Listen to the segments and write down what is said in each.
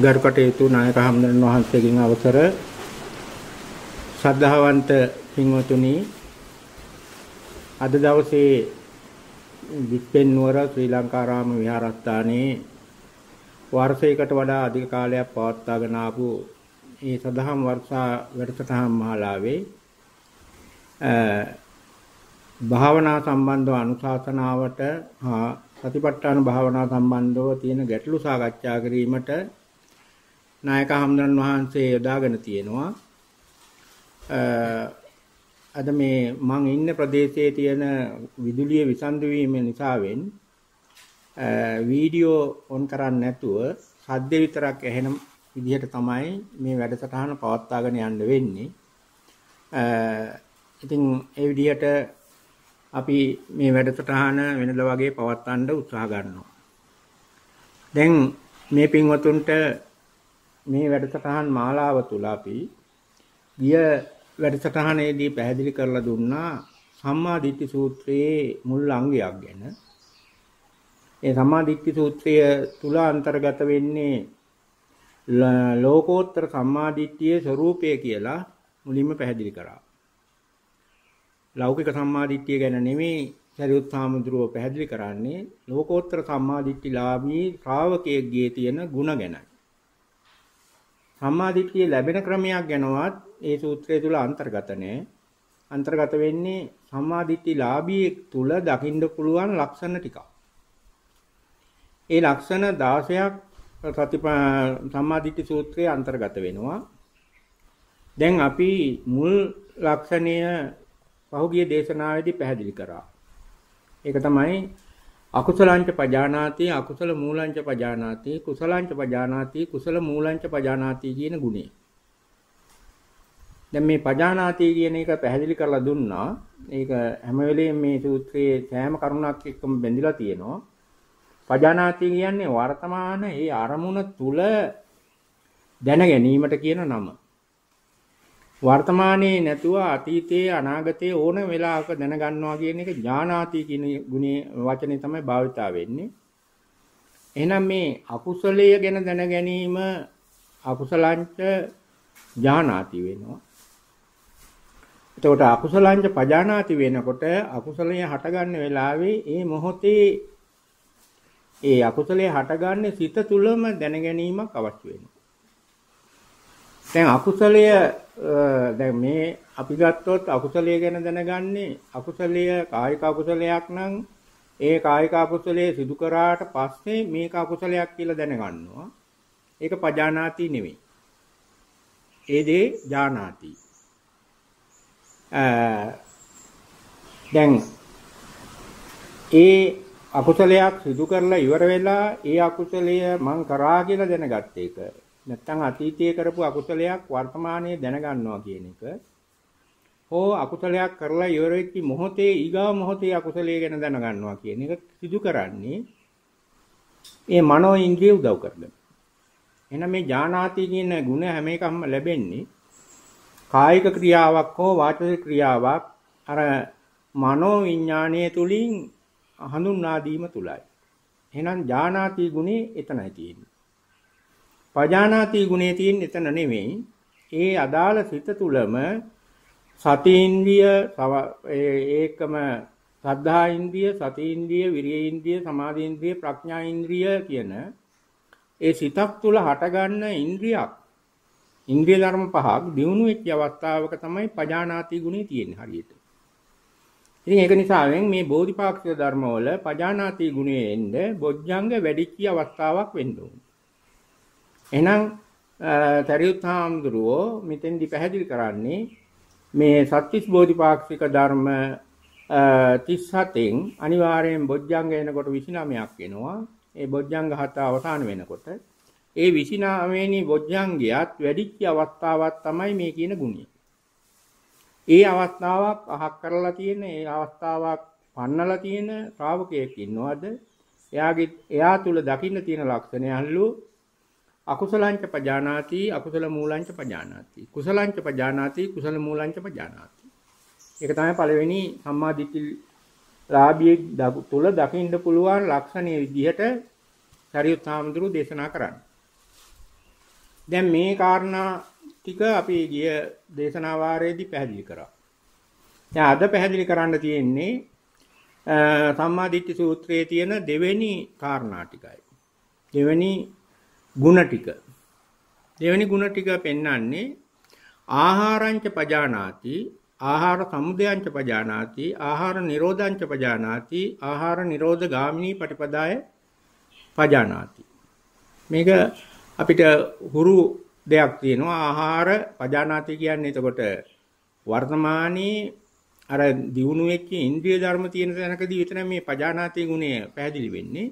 ගරු කටයුතු නායක හමුදුරන් වහන්සේගෙන් අවසර ශ්‍රද්ධාවන්ත පින්වතුනි අද දවසේ වික්පෙන් නුවර ශ්‍රී ලංකාරාම විහාරස්ථානයේ වර්ෂයකට වඩා අධික කාලයක් පවත්වාගෙන ආපු මේ සදහම් වර්ෂා වැඩසටහන් මාලාවේ භාවනා සම්බන්ධව අනුශාසනාවට හා සතිපට්ඨාන භාවනා සම්බන්ධව තියෙන ගැටලු සාකච්ඡා කිරීමට නායක හමුදුරන් වහන්සේ යොදාගෙන තියෙනවා. අද මේ මං ඉන්න ප්‍රදේශයේ තියෙන විදුලිය විසන්දු වීම නිසාවෙන් වීඩියෝ ඔන් කරන්නේ නැතුව සද්ද විතරක් ඇහෙන විදිහට තමයි මේ වැඩසටහන පවත්වාගෙන යන්න වෙන්නේ. ඉතින් ඒ විදිහට අපි මේ වැඩසටහන වෙනද වගේ පවත්වන්න උත්සාහ ගන්නවා. දැන් මේ පින්වතුන්ට මේ වැඩසටහන් මාලාව තුල අපි ගිය වැඩසටහනේදී පැහැදිලි කරලා දුන්නා සම්මා දිට්ඨි සූත්‍රයේ මුල් අංගයක් ගැන. ඒ සම්මා දිට්ඨි සූත්‍රය තුල අන්තර්ගත වෙන්නේ ලෝකෝත්තර සම්මාදිට්ඨියේ ස්වરૂපය කියලා මුලින්ම පැහැදිලි කරා. ලෞකික සම්මාදිට්ඨිය ගැන නෙමෙයි සරියුත් සාමුද්‍රව පැහැදිලි කරන්නේ ලෝකෝත්තර සම්මාදිට්ඨිලාභී ශ්‍රාවකයෙක්ගේ තියෙන ಗುಣ ගැනයි. සම්මාදිට්ඨිය ලැබෙන ක්‍රමයක් ගැනවත් ඒ සූත්‍රය තුල අන්තර්ගත නැහැ. අන්තර්ගත වෙන්නේ සම්මාදිට්ඨිලාභී තුල දකින්න පුළුවන් ලක්ෂණ ටිකක්. ඒ ලක්ෂණ 16ක් සම්මාදිට්ඨි සූත්‍රයේ අන්තර්ගත වෙනවා. දැන් අපි මුල් ලක්ෂණය පහුගිය දේශනාවේදී පැහැදිලි කරා. ඒක තමයි අකුසලංච පජානාති අකුසල මූලංච පජානාති කුසලංච පජානාති කුසල මූලංච පජානාති කියන ගුණය. දැන් මේ පජානාති කියන එක පැහැදිලි කරලා දුන්නා. ඒක හැම වෙලෙම මේ සූත්‍රයේ සෑම කරුණක් එක්කම බැඳිලා තියෙනවා. පජානාති කියන්නේ වර්තමාන ඒ අරමුණ තුල දැන ගැනීමට කියන නම. වර්තමානයේ නැතුව අතීතයේ අනාගතයේ ඕන වෙලාවක දැනගන්නවා කියන එක ඥානාති කියන ගුණේ වචනේ තමයි භාවිතා වෙන්නේ. එහෙනම් මේ අකුසලය ගැන දැන ගැනීම අකුසලංච ඥානාති වෙනවා. එතකොට අකුසලංච පජානාති වෙනකොට අකුසලය හටගන්න වෙලාවේ ඒ මොහොතේ ඒ අකුසලය හටගන්නේ සිත තුළම දැන ගැනීමක් අවශ්‍ය වෙනවා. දැන් අකුසලය දැන් මේ අපි ගත්තොත් අකුසලය ගැන දැනගන්නේ අකුසලය කායික අකුසලයක් නම් ඒ කායික අකුසලයේ සිදු කරාට පස්සේ මේක අකුසලයක් කියලා දැනගන්නවා. ඒක පජානාති නෙවෙයි. ඒ දේ ජානාති. දැන් ඒ අකුසලයක් සිදු කරලා ඉවර වෙලා ඒ අකුසලය මං කරා කියලා දැනගත්ත එක නැත්නම් අතීතයේ කරපු අකුසලයක් වර්තමානයේ දැනගන්නවා කියන එක හෝ අකුසලයක් කරලා ඉවර වෙච්ච මොහොතේ ඊගා මොහොතේ අකුසලයේ ගැන දැනගන්නවා කියන එක සිදු කරන්නේ ඒ මනෝ ඉන්ද්‍රිය උදව් කරගෙන. එහෙනම් මේ ඥානාති කියන ගුණ හැම එකක්ම ලැබෙන්නේ කායික ක්‍රියාවක් හෝ වාචික ක්‍රියාවක් අර මනෝ විඥාණය තුලින් හඳුන්වා දීම තුලයි. එහෙනම් ඥානාති ගුණේ එතනයි තියෙන්නේ. පජානාති ගුණේ තියෙන එතන නෙමෙයි. ඒ අදාළ සිත තුලම සති ඉන්ද්‍රිය ඒකම සද්ධා ඉන්ද්‍රිය, සති ඉන්ද්‍රිය, විරිය ඉන්ද්‍රිය, සමාධි ඉන්ද්‍රිය, ප්‍රඥා ඉන්ද්‍රිය කියන ඒ සිතක් තුල හටගන්න ඉන්ද්‍රියක් ඉන්ද්‍රිය ධර්ම පහක් දියුණු වෙච්ච අවස්ථාවක තමයි පජානාති ගුණේ තියෙන්නේ හරියට. ඉතින් ඒක නිසාවෙන් මේ බෝධිපාක්ෂික ධර්මවල පජානාති ගුණයේ එන්න බොජ්ජංග වැඩිචී අවස්ථාවක් වෙන්න ඕනේ. එහෙනම් තරියුත් හාමුදුරුවෝ මෙතෙන්දි පැහැදිලි කරන්නේ මේ සත්‍විස් බෝධිපාක්ෂික ධර්ම 37න් අනිවාර්යෙන් බොජ්ජංග එනකොට 29ක් එනවා. ඒ බොජ්ජංග හත අවසාන වෙනකොට ඒ 29 වෙනි බොජ්ජංගියත් වැඩිච්ච අවස්ථාවක් තමයි මේ කියන ගුණය. ඒ අවස්ථාවක් අහක් කරලා තියෙන ඒ අවස්ථාවක් පන්නලා තියෙන ශ්‍රාවකයෙක් ඉන්නවද? එයාගේ එයා තුල දකින්න තියෙන ලක්ෂණයන්ලු අකුසලංච පජානාති අකුසල මූලංච පජානාති කුසලංච පජානාති කුසල මූලංච පජානාති ඒක තමයි පළවෙනි සම්මා දිට්ඨි රාභියේ තුල දකින්න පුළුවන් ලක්ෂණයේ විදිහට සරියුත් හාමුදුරු දේශනා කරන්නේ දැන් මේ කාරණා ටික අපි ගිය දේශනා වාරයේදී පැහැදිලි කරා දැන් අද පැහැදිලි කරන්න තියෙන්නේ සම්මා දිට්ඨි සූත්‍රයේ තියෙන දෙවෙනි කාරණා ටිකයි දෙවෙනි ಗುಣ ටික. දෙවෙනි ಗುಣ ටික පෙන්වන්නේ ආහාරංච පජානාති, ආහාර සමුදයංච පජානාති, ආහාර නිරෝධංච පජානාති, ආහාර නිරෝධ ගාමිනී පටිපදාය පජානාති. මේක අපිට හුරු දෙයක් තියෙනවා ආහාර පජානාති කියන්නේ එතකොට වර්තමානයේ අර දියුණු වෙච්ච ඉන්ද්‍රිය ධර්ම තියෙන තැනකදී විතරයි මේ පජානාති ගුණය පැහැදිලි වෙන්නේ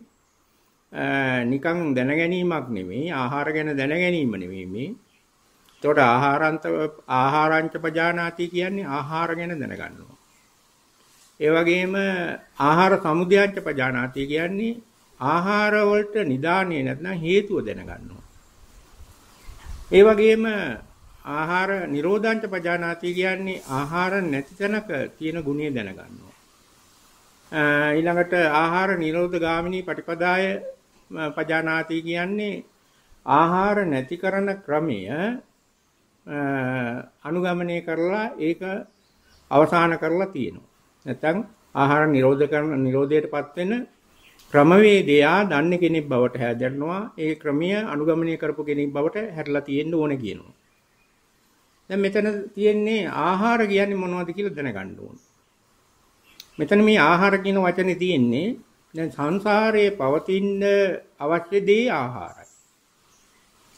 නිකන් දැනගැනීමක් නෙමෙයි ආහාර ගැන දැනගැනීම නෙමෙයි මේ. එතකොට ආහාරන්ත ආහාරංච පජානාති කියන්නේ ආහාර ගැන දැනගන්නවා. ඒ වගේම ආහාර සමුදයංච පජානාති කියන්නේ ආහාර වලට නිදානේ නැත්නම් හේතුව දැනගන්නවා. ඒ වගේම ආහාර නිරෝධංච පජානාති කියන්නේ ආහාර නැති තැනක තියෙන ගුණය දැනගන්නවා. ඊළඟට ආහාර නිරෝධ ගාමිනී ප්‍රතිපදාය පජානාති කියන්නේ ආහාර නැති කරන ක්‍රමය අනුගමනය කරලා ඒක අවසාන කරලා තියෙනවා. නැත්නම් ආහාර නිරෝධ කරන නිරෝධයටපත් වෙන ක්‍රමවේදයා දන්න කෙනෙක් බවට හැදෙනවා. ඒ ක්‍රමය අනුගමනය කරපු කෙනෙක් බවට හැරලා තියෙන්න ඕන කියනවා. දැන් මෙතන තියෙන්නේ ආහාර කියන්නේ මොනවද කියලා දැනගන්න ඕන. මෙතන මේ ආහාර කියන වචනේ තියෙන්නේ දැන් සංසාරයේ පවතින අවශ්‍ය දේ ආහාරයි.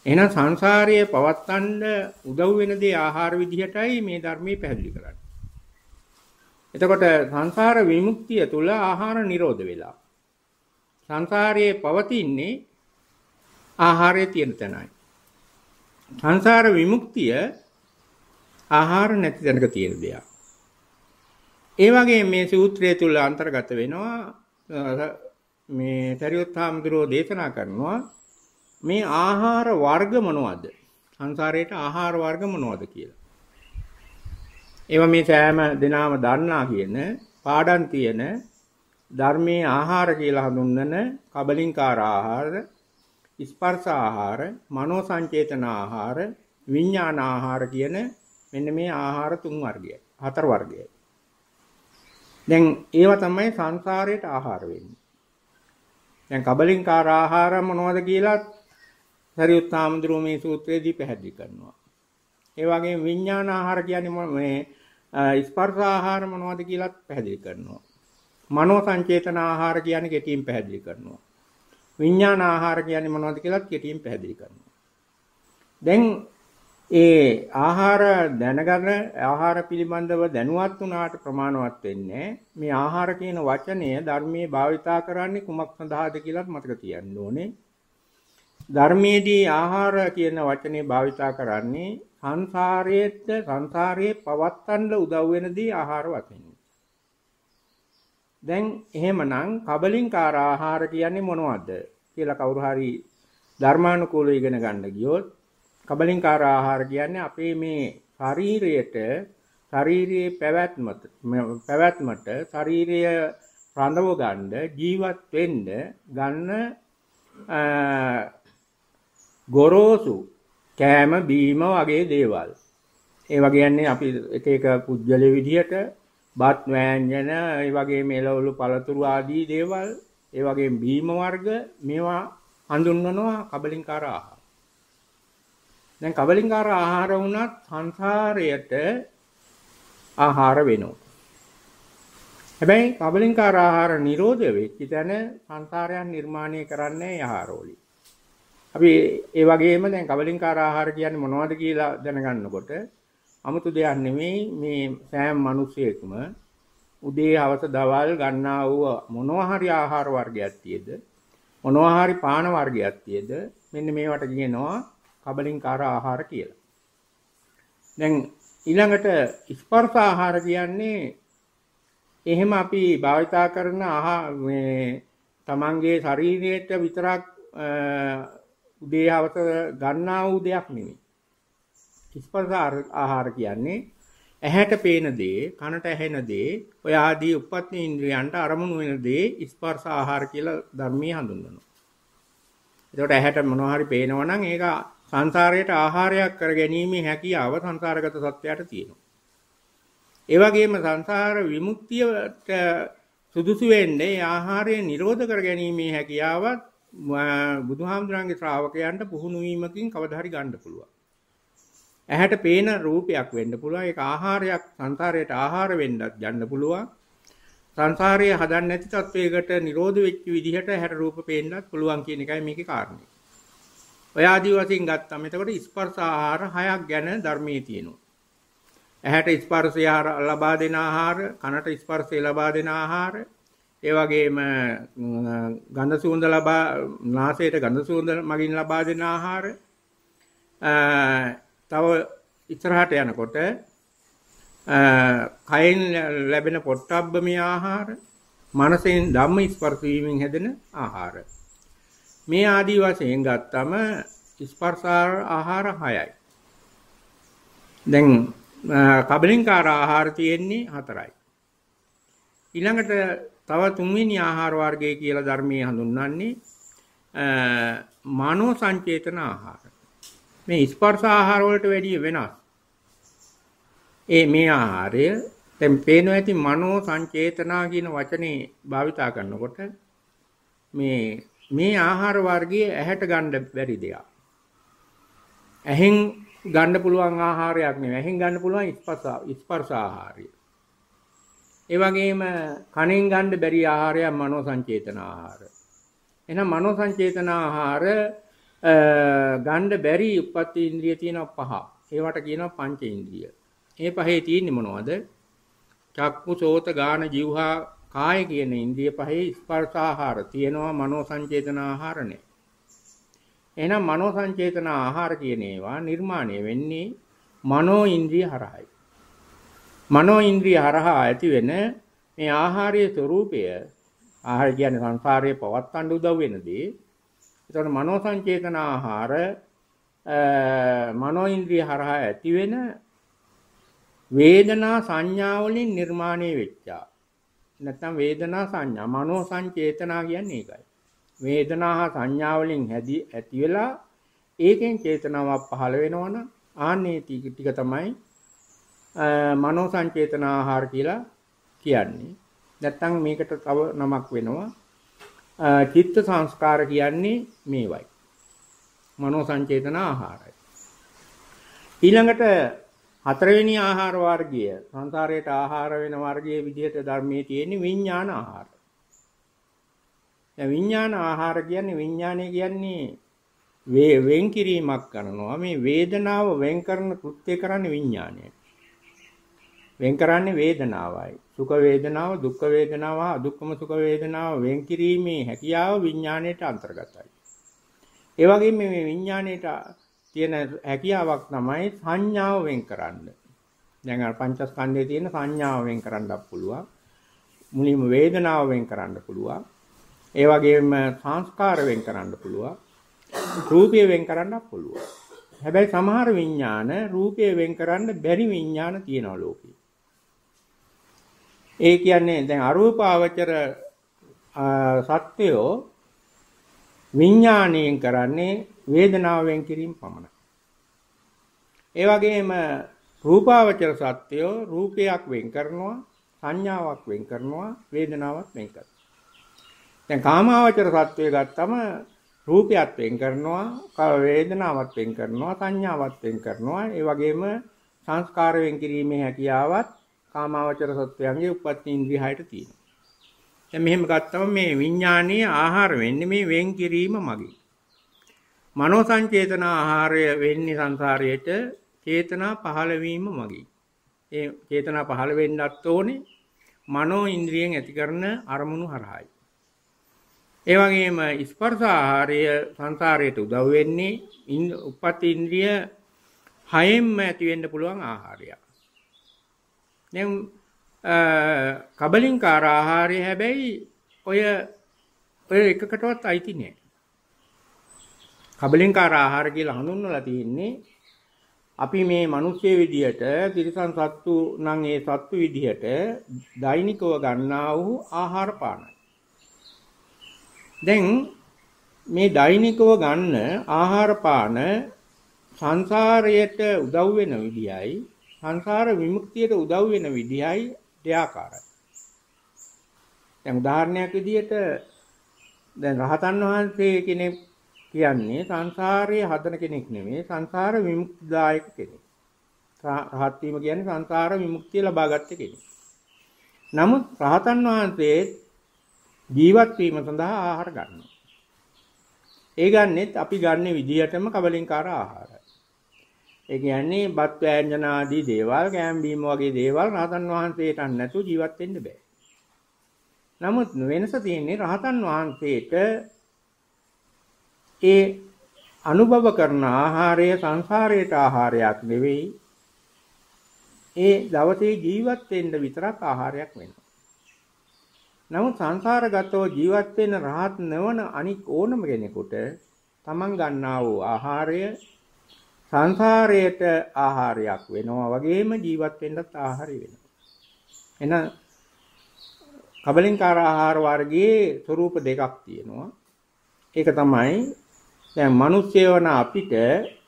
එහෙනම් සංසාරයේ පවත්තන්න උදව් වෙන දේ ආහාර විදිහටයි මේ ධර්මයේ පැහැදිලි කරන්නේ. එතකොට සංසාර විමුක්තිය තුල ආහාර නිරෝධ වෙලා. සංසාරයේ පවතින්නේ ආහාරයේ තියෙන තැනයි. සංසාර විමුක්තිය ආහාර නැති තැනක තියෙන දෙයක්. ඒ වගේ මේ සූත්‍රය තුල අන්තර්ගත වෙනවා මේ තරියොත් හාමුදුරුවෝ දේශනා කරනවා මේ ආහාර වර්ග මොනවද? සංසාරේට ආහාර වර්ග මොනවද කියලා. ඒවා මේ සෑම දිනාම දන්නා කියන පාඩම් තියෙන ධර්මයේ ආහාර කියලා හඳුන්වන කබලින්කාර ආහාර, ස්පර්ශ ආහාර, මනෝ සංචේතන ආහාර, විඥාන ආහාර කියන මෙන්න මේ ආහාර තුන් වර්ගයයි. හතර වර්ගයයි. දැන් ඒවා තමයි සංසාරයට ආහාර වෙන්නේ. දැන් කබලින්කාර ආහාර මොනවද කියලා සරියුත් ආමඳුරෝ මේ සූත්‍රයේදී පැහැදිලි කරනවා. ඒ වගේම විඥාන ආහාර කියන්නේ මේ ස්පර්ශ ආහාර මොනවද කියලාත් පැහැදිලි කරනවා. මනෝ සංචේතන ආහාර කියන්නේ කෙටියෙන් පැහැදිලි කරනවා. විඥාන ආහාර කියන්නේ මොනවද කියලාත් කෙටියෙන් පැහැදිලි කරනවා. දැන් ඒ ආහාර දැනගෙන ආහාර පිළිබඳව දැනුවත් වුණාට ප්‍රමාණවත් වෙන්නේ මේ ආහාර කියන වචනය ධර්මයේ භාවිතා කරන්නේ කුමක් සඳහාද කියලාත් මතක තියන්න ඕනේ ධර්මයේදී ආහාර කියන වචනේ භාවිතා කරන්නේ සංසාරයේත් සංසාරයේ පවත්තන්න උදව් වෙනදී ආහාර වශයෙන් දැන් එහෙමනම් කබලින්කාර ආහාර කියන්නේ මොනවද කියලා කවුරු හරි ධර්මානුකූලව ඉගෙන ගන්න ගියොත් කබලින්කාර ආහාර කියන්නේ අපේ මේ ශරීරයට ශරීරයේ පැවැත්මට පැවැත්මට ශරීරය රඳව ගන්න ජීවත් වෙන්න ගන්න ගොරෝසු කෑම බීම වගේ දේවල්. ඒ වගේ යන්නේ අපි එක එක පුජ්‍යල විදියට බත් වෑංජන ඒ වගේ මෙලවලු පළතුරු ආදී දේවල් ඒ වගේම බීම වර්ග මේවා හඳුන්වනවා කබලින්කාර ආහාර. දැන් කබලින්කාර ආහාර වුණත් සංසාරයට ආහාර වෙනවා. හැබැයි කබලින්කාර ආහාර නිරෝධ වෙච්ච තැන සංසාරයන් නිර්මාණය කරන්නේ ආහාරෝලි. අපි ඒ වගේම දැන් කබලින්කාර ආහාර කියන්නේ මොනවද කියලා දැනගන්නකොට 아무තු දෙයක් නෙමෙයි මේ සෑම මිනිසෙකම උදේ හවස දවල් ගන්නා වූ මොනවා හරි ආහාර වර්ගයක් තියේද මොනවා හරි පාන වර්ගයක් තියේද මෙන්න මේවට කියනවා කබලින්කාර ආහාර කියලා. දැන් ඊළඟට ස්පර්ශ ආහාර කියන්නේ එහෙම අපි භාවිතා කරන ආහා මේ තමන්ගේ ශරීරයට විතරක් උදේ හවස ගන්නා වූ දෙයක් නෙමෙයි. ස්පර්ශ ආහාර කියන්නේ ඇහැට පේන දේ, කනට ඇහෙන දේ, ඔය ආදී උපත් ඉන්ද්‍රියන්ට අරමුණු වෙන දේ ස්පර්ශ ආහාර කියලා ධර්මයේ හඳුන්වනවා. එතකොට ඇහැට මොනවා හරි පේනවනම් ඒක සංසාරයට ආහාරයක් කර ගැනීමේ හැකියාව සංසාරගත සත්වයාට තියෙනවා. ඒ වගේම සංසාර විමුක්තියට සුදුසු වෙන්නේ ආහාරය නිරෝධ කර ගැනීමේ හැකියාවත් බුදුහාමුදුරන්ගේ ශ්‍රාවකයන්ට පුහුණු වීමකින් කවදා හරි ගන්න පුළුවන්. ඇහැට පේන රූපයක් වෙන්න පුළුවන්. ඒක ආහාරයක් සංසාරයට ආහාර වෙන්නත් ගන්න පුළුවන්. සංසාරයේ හදන්න නැති තත්වයකට නිරෝධ වෙච්ච විදිහට හැට රූප පේන්නත් පුළුවන් කියන එකයි මේකේ කාරණේ. ඔය ආදි වශයෙන් ගත්තාම එතකොට ස්පර්ශ ආහාර හයක් ගැන ධර්මයේ තියෙනවා. ඇහැට ස්පර්ශය ලබා දෙන ආහාර, කනට ස්පර්ශය ලබා දෙන ආහාර, ඒ වගේම ගඳ සුවඳ ලබා නාසයට ගඳ සුවඳ මගින් ලබා දෙන ආහාර තව ඉස්සරහට යනකොට කයෙන් ලැබෙන පොට්ටබ්බමී ආහාර මනසෙන් ධම්ම ස්පර්ශ වීමෙන් හැදෙන ආහාර මේ ආදී වශයෙන් ගත්තම ස්පර්ශ ආහාර 6යි. දැන් කබලින්කාර ආහාර තියෙන්නේ 4යි. ඊළඟට තව තුන්වෙනි ආහාර වර්ගය කියලා ධර්මයේ හඳුන්වන්නේ මනෝ සංචේතන ආහාර. මේ ස්පර්ශ ආහාර වලට වැඩිය වෙනස්. ඒ මේ ආහාරය දැන් පේනවා ඇති මනෝ සංචේතනා කියන වචනේ භාවිතා කරනකොට මේ මේ ආහාර වර්ගයේ ඇහැට ගන්න බැරි දෙයක්. ඇහෙන් ගන්න පුළුවන් ආහාරයක් නෙවෙයි. ඇහෙන් ගන්න පුළුවන් ස්පර්ශ ආහාරය. ඒ වගේම කනෙන් ගන්න බැරි ආහාරයක් මනෝ සංචේතන ආහාර. එහෙනම් මනෝ සංචේතන ආහාර ගන්න බැරි උපත් ඉන්ද්‍රිය තියෙනවා පහ. ඒවට කියනවා පංච ඉන්ද්‍රිය. මේ පහේ තියෙන්නේ මොනවද? චක්කු, සෝත, ගාන, જીවහා, කාය කියන ඉන්ද්‍රිය පහේ ස්පර්ශ ආහාර තියෙනවා මනෝ සංචේතන ආහාර නැහැ. එහෙනම් මනෝ සංචේතන ආහාර කියන ඒවා නිර්මාණය වෙන්නේ මනෝ ඉන්ද්‍රිය හරහායි. මනෝ ඉන්ද්‍රිය හරහා ඇති වෙන මේ ආහාරයේ ස්වરૂපය ආහාර කියන්නේ සංසාරයේ පවත්තන්න උදව් වෙනදී එතකොට මනෝ සංචේතන ආහාර මනෝ ඉන්ද්‍රිය හරහා ඇති වෙන වේදනා සංඥා වලින් නිර්මාණය වෙච්චා නැත්නම් වේදනා සංඥා මනෝ සංචේතනා කියන්නේ ඒකයි. වේදනා හා සංඥා වලින් හැදී ඇති වෙලා ඒකෙන් චේතනාවක් පහළ වෙනවනම් ආන්නේ ටික ටික තමයි මනෝ සංචේතනා ආහාර කියලා කියන්නේ. නැත්නම් මේකට තව නමක් වෙනවා. චිත්ත සංස්කාර කියන්නේ මේවයි. මනෝ සංචේතනා ආහාරයි. ඊළඟට හතරවෙනි ආහාර වර්ගය සංසාරයට ආහාර වෙන වර්ගයේ විදිහට ධර්මයේ තියෙන විඥාන ආහාර. දැන් විඥාන ආහාර කියන්නේ විඥානය කියන්නේ වේ වෙන් කිරීමක් කරනවා. මේ වේදනාව වෙන් කරන කෘත්‍ය කරන්නේ විඥානය. වෙන් කරන්නේ වේදනාවයි. සුඛ වේදනාව, දුක්ඛ වේදනාව, අදුක්ඛම සුඛ වේදනාව වෙන් කිරීමේ හැකියාව විඥාණයට අන්තර්ගතයි. ඒ වගේම මේ විඥාණයට තියෙන හැකියාවක් තමයි සංඥාව වෙන් කරන්න. දැන් අර පංචස්කන්ධයේ තියෙන සංඥාව වෙන් කරන්නත් පුළුවන්. මුලින්ම වේදනාව වෙන් කරන්න පුළුවන්. ඒ වගේම සංස්කාර වෙන් කරන්න පුළුවන්. රූපය වෙන් කරන්නත් පුළුවන්. හැබැයි සමහර විඥාන රූපය වෙන් කරන්න බැරි විඥාන තියෙනවා ලෝකේ. ඒ කියන්නේ දැන් අරූපාවචර සත්‍යෝ විඥාණයෙන් කරන්නේ වේදනාවෙන් කිරීම පමණයි. ඒ වගේම රූපාවචර සත්‍යය රූපයක් වෙන් කරනවා සංඥාවක් වෙන් කරනවා වේදනාවක් වෙන් කරනවා. දැන් කාමාවචර සත්‍යය ගත්තම රූපයත් වෙන් කරනවා වේදනාවත් වෙන් කරනවා සංඥාවත් වෙන් කරනවා ඒ වගේම සංස්කාර වෙන් කිරීමේ හැකියාවත් කාමාවචර සත්‍යයන්ගේ උපත් ඉන්ද්‍රියහයට තියෙනවා. දැන් මෙහෙම ගත්තම මේ විඥානීය ආහාර වෙන්නේ මේ වෙන් කිරීම මගින්. මනෝ සංචේතන ආහාරය වෙන්නේ සංසාරයේට චේතනා පහළ වීම මගින්. ඒ චේතනා පහළ වෙන්නත් ඕනේ මනෝ ඉන්ද්‍රියෙන් ඇති කරන අරමුණු හරහායි. ඒ වගේම ස්පර්ශ ආහාරය සංසාරයට උදව් වෙන්නේ උපත් ඉන්ද්‍රිය හයෙන්ම ඇති වෙන්න පුළුවන් ආහාරයක්. දැන් කබලින්කාර ආහාරය හැබැයි ඔය ඔය එකකටවත් අයිති නෑ. කබලින්කාර ආහාර කියලා හඳුන්වලා තියෙන්නේ අපි මේ මිනිස්සේ විදියට තිරිසන් සත්තු නම් ඒ සත්තු විදියට දෛනිකව ගන්නා වූ ආහාර පානයි. දැන් මේ දෛනිකව ගන්න ආහාර පාන සංසාරයට උදව් වෙන විදියයි සංසාර විමුක්තියට උදව් වෙන විදියයි දෙආකාරයි. දැන් උදාහරණයක් විදිහට දැන් රහතන් වහන්සේ කෙනෙක් කියන්නේ සංසාරයේ හදන කෙනෙක් නෙමෙයි සංසාර විමුක්තිදායක කෙනෙක්. රහත් වීම කියන්නේ සංසාර විමුක්තිය ලබාගත් කෙනෙක්. නමුත් රහතන් වහන්සේ ජීවත් වීම සඳහා ආහාර ගන්නවා. ඒ ගන්නෙත් අපි ගන්න විදියටම කවලින්කාර ආහාර. ඒ කියන්නේ බත් වෑංජන ආදී දේවල් ගෑම් බීම වගේ දේවල් රහතන් වහන්සේට නැතු ජීවත් වෙන්න බෑ. නමුත් වෙනස තියෙන්නේ රහතන් වහන්සේට ඒ අනුභව කරන ආහාරය සංසාරයට ආහාරයක් නෙවෙයි ඒ දවසේ ජීවත් වෙන්න විතරක් ආහාරයක් වෙනවා. නමුත් සංසාරගතව ජීවත් වෙන රහත් නොවන අනික් ඕනම කෙනෙකුට තමන් ගන්නා වූ ආහාරය සංසාරයට ආහාරයක් වෙනවා වගේම ජීවත් වෙන්නත් ආහාරය වෙනවා. එහෙනම් කබලින්කාර ආහාර වර්ගයේ ස්වરૂප දෙකක් තියෙනවා. ඒක තමයි දැන් මිනිස්සයවන අපිට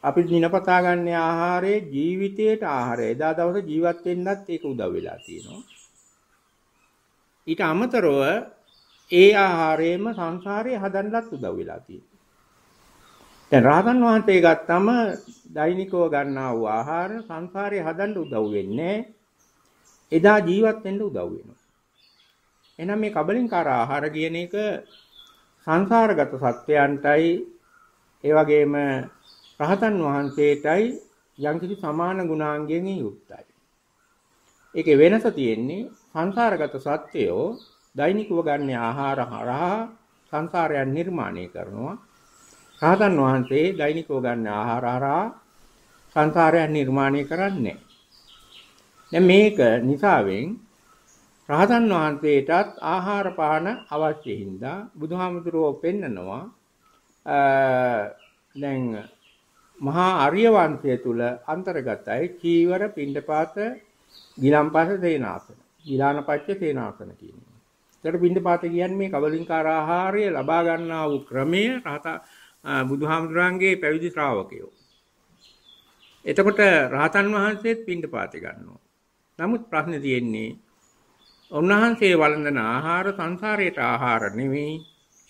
අපි දිනපතා ගන්න ආහාරයේ ජීවිතයට ආහාරය. එදා දවසේ ජීවත් වෙන්නත් ඒක උදව් වෙලා තියෙනවා. ඊට අමතරව ඒ ආහාරයෙන්ම සංසාරේ හදන්නත් උදව් වෙලා තියෙනවා. දැන් රහතන් වහන්සේ ගත්තම දෛනිකව ගන්නා වූ ආහාර සංසාරේ හදන්න උදව් වෙන්නේ එදා ජීවත් වෙන්න උදව් වෙනවා. එහෙනම් මේ කබලින්කාර ආහාර කියන එක සංසාරගත සත්වයන්ටයි ඒ වගේම රහතන් වහන්සේටයි යම්කිසි සමාන ගුණාංගයෙන් යුක්තයි. ඒකේ වෙනස තියෙන්නේ සංසාරගත සත්වයෝ දෛනිකව ගන්න ආහාර හරහා සංසාරයන් නිර්මාණය කරනවා රහතන් වහන්සේ දෛනිකව ගන්න ආහාර හරහා සංසාරයන් නිර්මාණය කරන්නේ නැහැ. මේක නිසාවෙන් රහතන් වහන්සේටත් ආහාර පාන අවශ්‍ය හින්දා බුදුහාමුදුරුවෝ පෙන්නනවා දැන් මහා ආර්ය වංශය තුල අන්තර්ගතයි චීවර පිණ්ඩපාත ගිලම්පස සේනාසන ගිලානපච්ච සේනාසන කියන්නේ. ඒකට පිණ්ඩපාත කියන්නේ මේ කවලින්කාර ආහාරය ලබා ගන්නා වූ ක්‍රමය රහතන් බුදුහාමුදුරන්ගේ පැවිදි ශ්‍රාවකයෝ. එතකොට රහතන් වහන්සේත් පිණ්ඩපාති ගන්නවා. නමුත් ප්‍රශ්නේ තියෙන්නේ උන්වහන්සේ වළඳන ආහාර සංසාරයට ආහාර නෙවෙයි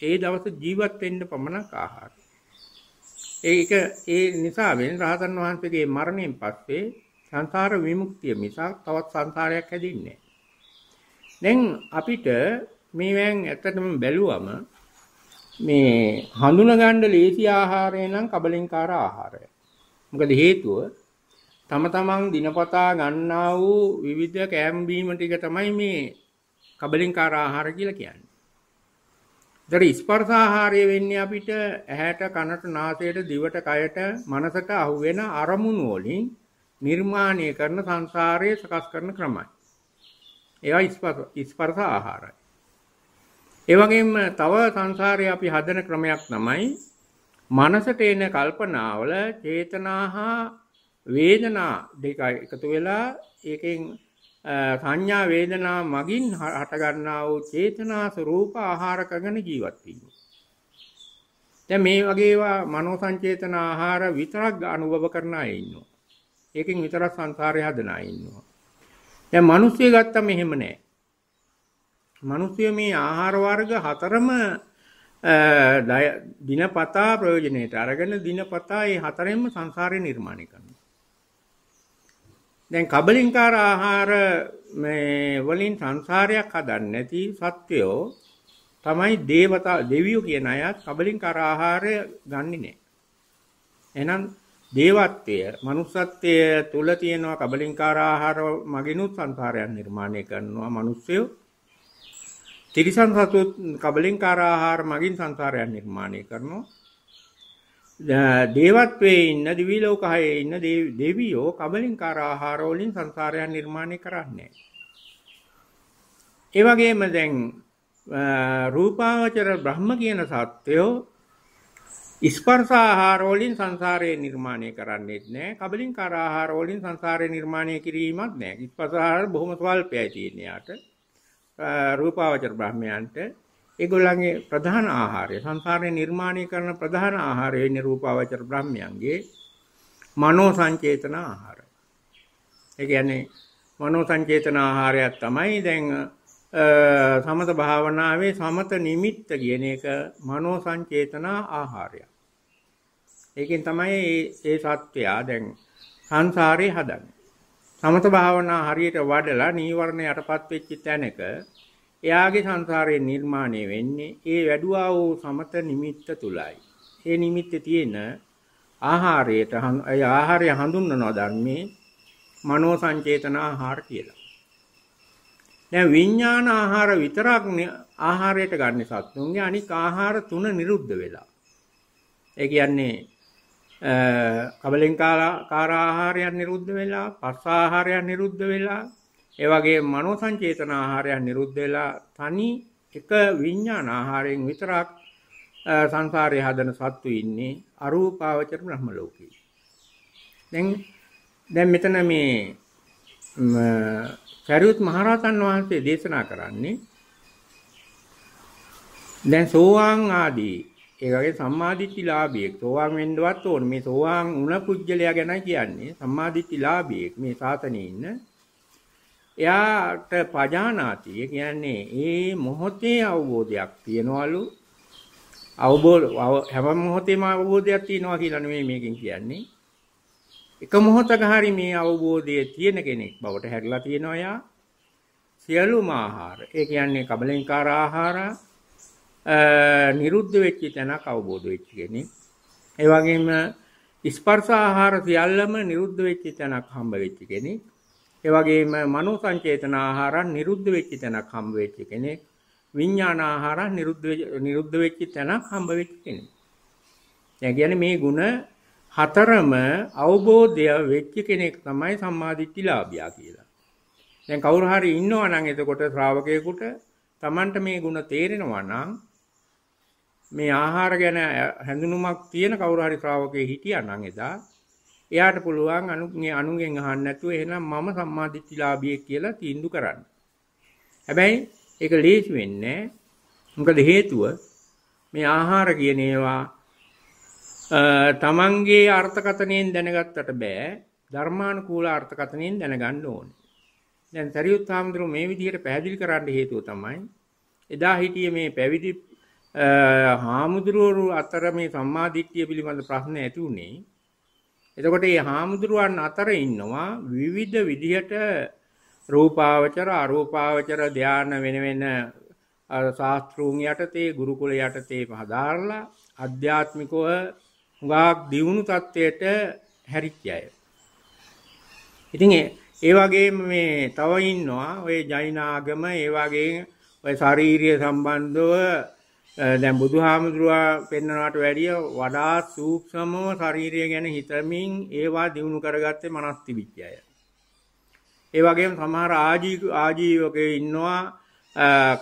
ඒ දවස ජීවත් වෙන්න පමණක් ආහාර. ඒක ඒ නිසා වෙන රහතන් වහන්සේගේ මරණයෙන් පස්සේ සංසාර විමුක්තිය මිසක් තවත් සංසාරයක් හැදින්නේ නැහැ. දැන් අපිට මේවෙන් ඇත්තටම බැලුවම මේ හඳුනගන්න ලේසි ආහාරය නම් කබලින්කාර ආහාරය. මොකද හේතුව තම තමන් දිනපතා ගන්නා වූ විවිධ කෑම බීම ටික තමයි මේ කබලින්කාර ආහාර කියලා කියන්නේ. දර ස්පර්ශ ආහාරය වෙන්නේ අපිට ඇහැට කනට නාසයට දිවට කයට මනසට අහු වෙන අරමුණු වලින් නිර්මාණය කරන සංසාරයේ සකස් කරන ක්‍රමයි. ඒවා ස්පර්ශ ආහාරයි. ඒ වගේම තව සංසාරේ අපි හදන ක්‍රමයක් තමයි මනසට එන කල්පනාවල චේතනා හා වේදනා දෙක එකතු වෙලා ඒකෙන් සංඥා වේදනා මගින් හට ගන්නා වූ චේතනා ස්වરૂප ආහාර කරගෙන ජීවත් වීම. දැන් මේ වගේවා මනෝ සංචේතන ආහාර විතරක් අනුභව කරන අය ඉන්නවා. ඒකෙන් විතරක් සංසාරය හදන අය ඉන්නවා. දැන් මිනිස්සු ගත්තම එහෙම නැහැ. මිනිස්සු මේ ආහාර වර්ග හතරම දිනපතා ප්‍රයෝජනෙට අරගෙන දිනපතා මේ හතරෙන්ම සංසාරය නිර්මාණය කරනවා. දැන් කබලින්කාර ආහාර මේ වලින් සංසාරයක් හදන්නේ නැති සත්වයෝ තමයි දේවතා දෙවියෝ කියන අයත් කබලින්කාර ආහාරය ගන්නෙ නෑ. එහෙනම් දේවත්වය, manussත්වය තුල තියෙනවා කබලින්කාර ආහාර මගිනුත් සංසාරයක් නිර්මාණය කරනවා මිනිස්සුયો තිරිසන් සතුත් කබලින්කාර ආහාර මගින් සංසාරයන් නිර්මාණය කරනවා. දේවත්වයේ ඉන්න දිවි ලෝකයේ ඉන්න දෙවියෝ කබලින්කාර ආහාර වලින් සංසාරයන් නිර්මාණය කරන්නේ. ඒ වගේම දැන් රූපාවචර බ්‍රහ්ම කියන සත්වයෝ ස්පර්ශ ආහාර වලින් සංසාරය නිර්මාණය කරන්නේත් නැහැ. කබලින්කාර ආහාර වලින් සංසාරය නිර්මාණය කිරීමක් නැහැ. ස්පර්ශ ආහාර බොහොම ස්වල්පයි තියෙන යාට. රූපාවචර බ්‍රාහ්මයන්ට ඒගොල්ලන්ගේ ප්‍රධාන ආහාරය සංසාරේ නිර්මාණය කරන ප්‍රධාන ආහාරය ඉන්නේ රූපාවචර බ්‍රාහ්මයන්ගේ මනෝ සංචේතන ආහාරය. ඒ කියන්නේ මනෝ සංචේතන ආහාරයක් තමයි දැන් සමත භාවනාවේ සමත නිමිත්ත කියන එක මනෝ සංචේතන ආහාරයක්. ඒකෙන් තමයි මේ සත්වයා දැන් සංසාරේ හදන්නේ. සමත භාවනා හරියට වඩලා නීවරණ යටපත් වෙච්ච තැනක එයාගේ සංසාරයේ නිර්මාණය වෙන්නේ ඒ වැඩුවා වූ සමත නිමිත්ත තුලයි. ඒ නිමිත්තේ තියෙන ආහාරයට ඒ ආහාරය හඳුන්වනවා ධර්මයේ මනෝ සංචේතන ආහාර කියලා. දැන් විඥාන ආහාර විතරක් ආහාරයට ගන්න සත්තුන්ගේ අනික ආහාර තුන නිරුද්ධ වෙලා. ඒ කියන්නේ කබලෙන් කාරාහාරයක් නිරුද්ධ වෙලා පස් ආහාරයක් නිරුද්ධ වෙලා ඒ වගේ මනෝ සංචේතන ආහාරයක් නිරුද්ධ වෙලා තනි එක විඥාන ආහාරයෙන් විතරක් සංසාරේ හදන සත්තු ඉන්නේ අරූපාවචර බ්‍රහ්ම ලෝකේ. දැන් දැන් මෙතන මේ සරියුත් මහරහතන් වහන්සේ දේශනා කරන්නේ දැන් සෝවාන් ආදී ඒ වගේ සම්මාදිට්ඨිලාභියෙක් සෝවාන් වෙන්නවත් ඕන. මේ සෝවාන් වුණ පුජ්‍යලයා ගැන කියන්නේ සම්මාදිට්ඨිලාභියෙක් මේ සාතනේ ඉන්න. එයාට පජානාති කියන්නේ ඒ මොහොතේ අවබෝධයක් තියනවලු අවබෝධ හැම මොහොතේම අවබෝධයක් තියෙනවා කියලා නෙමෙයි මේකෙන් කියන්නේ. එක මොහොතක හරි මේ අවබෝධය තියෙන කෙනෙක් බවට හැරිලා තියෙනවා යා. සියලුම ආහාර. ඒ කියන්නේ කබලෙන්කාර ආහාර, නිරුද්ධ වෙච්ච තැනක් අවබෝධ වෙච්ච කෙනෙක්. ඒ වගේම ස්පර්ශ ආහාර සියල්ලම නිරුද්ධ වෙච්ච තැනක් හම්බ වෙච්ච කෙනෙක්. ඒ වගේම මනෝ සංචේතන ආහාරන් නිරුද්ධ වෙච්ච තැනක් හම්බ වෙච්ච කෙනෙක්. විඥාන ආහාරන් නිරුද්ධ නිරුද්ධ වෙච්ච තැනක් හම්බ වෙච්ච කෙනෙක්. දැන් කියන්නේ මේ ಗುಣ හතරම අවබෝධය වෙච්ච කෙනෙක් තමයි සම්මාදිට්ඨිලාභියා කියලා. දැන් කවුරු හරි ඉන්නවා නම් එතකොට ශ්‍රාවකයෙකුට Tamanට මේ ಗುಣ තේරෙනවා නම් මේ ආහාර ගැන හැඳුනුමක් තියෙන කවුරු හරි ශ්‍රාවකයෙක් හිටියා නම් එදා එයාට පුළුවන් අනුගේ අනුගෙන් අහන්න නැතුව එහෙනම් මම සම්මාදිට්ඨිලාභියෙක් කියලා තීන්දුව කරන්න. හැබැයි ඒක ලේසි වෙන්නේ මොකද හේතුව මේ ආහාර කියන ඒවා තමන්ගේ අර්ථකතනෙන් දැනගත්තට බෑ ධර්මානුකූල අර්ථකතනෙන් දැනගන්න ඕනේ. දැන් සරියුත් හාමුදුරුවෝ මේ විදිහට පැහැදිලි කරන්න හේතුව තමයි එදා හිටියේ මේ පැවිදි හාමුදුරුවරු අතර මේ සම්මාදිට්ඨිය පිළිබඳ ප්‍රශ්න ඇති උනේ. එතකොට මේ හාමුදුරුවන් අතර ඉන්නවා විවිධ විදිහට රූපාවචර අරූපාවචර ධාන වෙන වෙන ශාස්ත්‍රූන් යටතේ ගුරුකුල යටතේ පහදාරලා අධ්‍යාත්මිකව හුඟක් දියුණු තත්වයට හැරිච්ච අය. ඉතින් ඒ වගේම මේ තව ඉන්නවා ඔය ජෛන ආගම ඒ වගේ ඔය ශාරීරිය සම්බන්ධව දැන් බුදුහාමුදුරුවා පෙන්වනවාට වැඩිය වඩා සූක්ෂමව ශාරීරිය ගැන හිතමින් ඒවා දිනු කරගත්තේ මනස් තිබිච්චය. ඒ වගේම සමහර ආජීව ආජීවකේ ඉන්නවා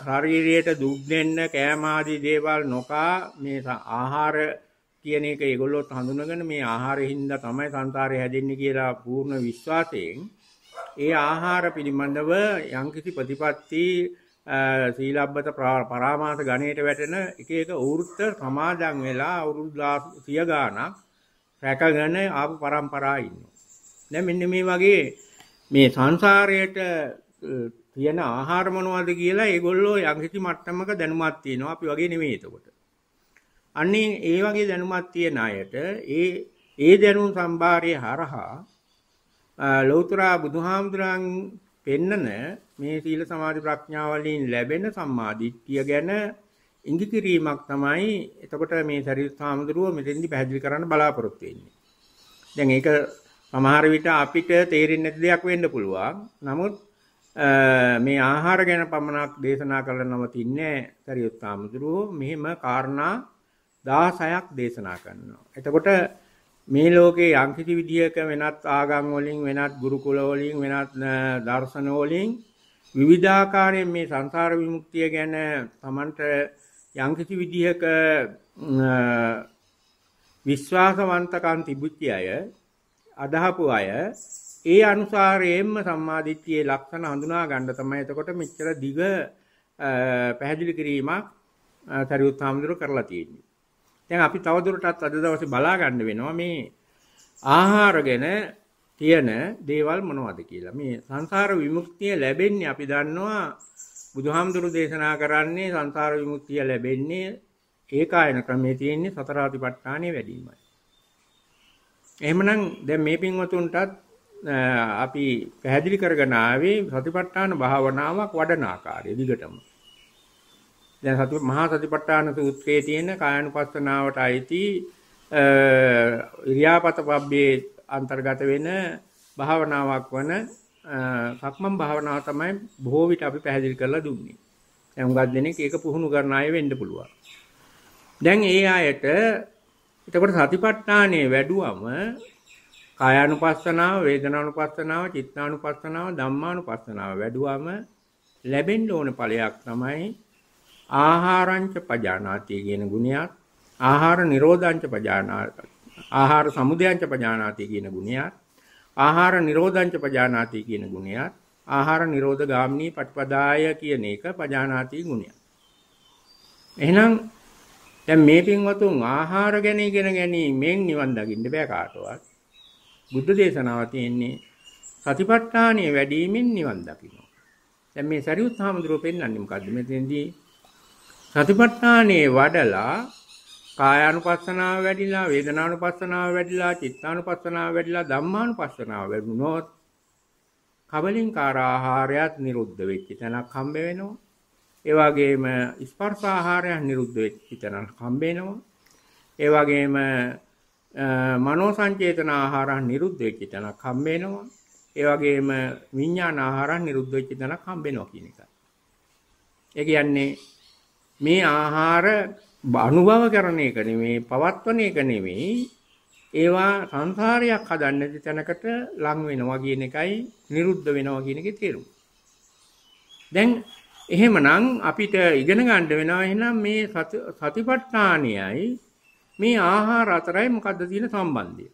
ශාරීරියට දුක් දෙන්න කෑම ආදී දේවල් නොකා මේ ආහාර කියන එක ඒගොල්ලොත් හඳුනගෙන මේ ආහාරෙහිඳ තමයි සංසාරය හැදෙන්නේ කියලා පූර්ණ විශ්වාසයෙන් ඒ ආහාර පිළිබඳව යම්කිසි ප්‍රතිපත්ති සීලබ්බත පරාමාස ගණයට වැටෙන එක එක වෘත්ත සමාදන් වෙලා අවුරුදු 100 ගාණක් රැකගෙන ආපු પરම්පරා ඉන්නවා. දැන් මෙන්න මේ වගේ මේ සංසාරයට තියෙන ආහාර මොනවද කියලා ඒගොල්ලෝ යම්කිසි මට්ටමක දැනුමක් තියෙනවා. අපි වගේ නෙමෙයි එතකොට. අන්නේ ඒ වගේ දැනුමක් තියෙන අයට ඒ ඒ දැනුම් සම්භාරයේ හරහා ලෞතර බුදුහාමුදුරන් පෙන්නන මේ සීල සමාධි ප්‍රඥා වලින් ලැබෙන සම්මාදිට්ඨිය ගැන ඉඟි කිරීමක් තමයි එතකොට මේ සරියුත් සාමුදුරුව මෙතෙන්දි පැහැදිලි කරන්න බලාපොරොත්තු වෙන්නේ. දැන් ඒක සමහර විට අපිට තේරෙන්නේ නැති දෙයක් වෙන්න පුළුවන්. නමුත් මේ ආහාර ගැන පමණක් දේශනා කළ නවතින්නේ සරියුත් සාමුදුරුව මෙහිම කාරණා 16ක් දේශනා කරනවා. එතකොට මේ ලෝකේ යම්කිසි විදියක වෙනත් ආගම් වලින් වෙනත් ගුරුකුල වලින් වෙනත් දර්ශන වලින් විවිධාකාරයෙන් මේ සංසාර විමුක්තිය ගැන Tamanට යම්කිසි විදියක විශ්වාසවන්තකම් තිබුච්ච අය අදහපු අය ඒ අනුසාරයෙන්ම සම්මාදිට්ඨියේ ලක්ෂණ හඳුනා ගන්න තමයි එතකොට මෙච්චර දිග පැහැදිලි කිරීමක් සරියුත් හාමුදුරුවෝ කරලා තියෙන්නේ දැන් අපි තවදුරටත් අද දවසේ බලා ගන්න වෙනවා මේ ආහාර ගැන තියෙන දේවල් මොනවද කියලා. මේ සංසාර විමුක්තිය ලැබෙන්නේ අපි දන්නවා බුදුහාමුදුරු දේශනා කරන්නේ සංසාර විමුක්තිය ලැබෙන්නේ ඒකායන ක්‍රමේ තියෙන්නේ සතර ආතිපට්ඨානෙ වැඩිමයි. එහෙමනම් දැන් මේ පින්වතුන්ටත් අපි පැහැදිලි කරගෙන ආවේ සතිපට්ඨාන භාවනාවක් වඩන ආකාරය දිගටම. දැන් සති මහා සතිපට්ඨාන සූත්‍රයේ තියෙන කායानुපස්සනාවට අයිති ඉරියාපත පබ්බේ අන්තර්ගත වෙන භාවනාවක් වන සක්මන් භාවනාව තමයි බොහෝ විට අපි පැහැදිලි කරලා දුන්නේ. දැන් උඟක් දෙනෙක් ඒක පුහුණු කරන අය වෙන්න පුළුවන්. දැන් ඒ අයට එතකොට සතිපට්ඨානේ වැඩුවම කායानुපස්සනාව, වේදනානුපස්සනාව, චිත්තානුපස්සනාව, ධම්මානුපස්සනාව වැඩුවම ලැබෙන්න ඕන ඵලයක් තමයි ආහාරංච පජානාති කියන ගුණයත් ආහාර නිරෝධංච පජානාති ආහාර සමුදයංච පජානාති කියන ගුණයත් ආහාර නිරෝධංච පජානාති කියන ගුණයත් ආහාර නිරෝධ ගාමිනී පටිපදාය කියන එක පජානාති ගුණයක් එහෙනම් දැන් මේ පින්වතුන් ආහාර ගැන ඉගෙන ගැනීමෙන් නිවන් දකින්න බෑ කාටවත් බුද්ධ දේශනාව තියෙන්නේ සතිපට්ඨානිය වැඩිමින් නිවන් දකින්න දැන් මේ සරියුත් හාමුදුරුවෝ පෙන්වන්නේ මොකද්ද මෙතෙන්දී සතිපට්ඨානේ වඩලා කායානුපස්සනාව වැඩිලා වේදනානුපස්සනාව වැඩිලා චිත්තානුපස්සනාව වැඩිලා ධම්මානුපස්සනාව වැඩුණොත් කබලින්කාර ආහාරයත් නිරුද්ධ වෙච්ච තැනක් හම්බ වෙනවා. ඒ වගේම ස්පර්ශ ආහාරයන් නිරුද්ධ වෙච්ච තැනක් හම්බ වෙනවා. ඒ වගේම මනෝ සංචේතන ආහාරයන් නිරුද්ධ වෙච්ච තැනක් හම්බ වෙනවා. ඒ වගේම විඥාන ආහාරයන් නිරුද්ධ වෙච්ච තැනක් හම්බ වෙනවා කියන එකයි. ඒ කියන්නේ මේ ආහාර අනුභව කරන එක නෙමෙයි පවත්වන එක නෙමෙයි ඒවා සංසාරයක් හදන්න ඇති තැනකට ලං වෙනවා කියන එකයි නිරුද්ධ වෙනවා කියන එකේ තේරුම. දැන් එහෙමනම් අපිට ඉගෙන ගන්න වෙනවා එහෙනම් මේ සතිපට්ඨානයයි මේ ආහාර අතරයි මොකද්ද තියෙන සම්බන්ධය?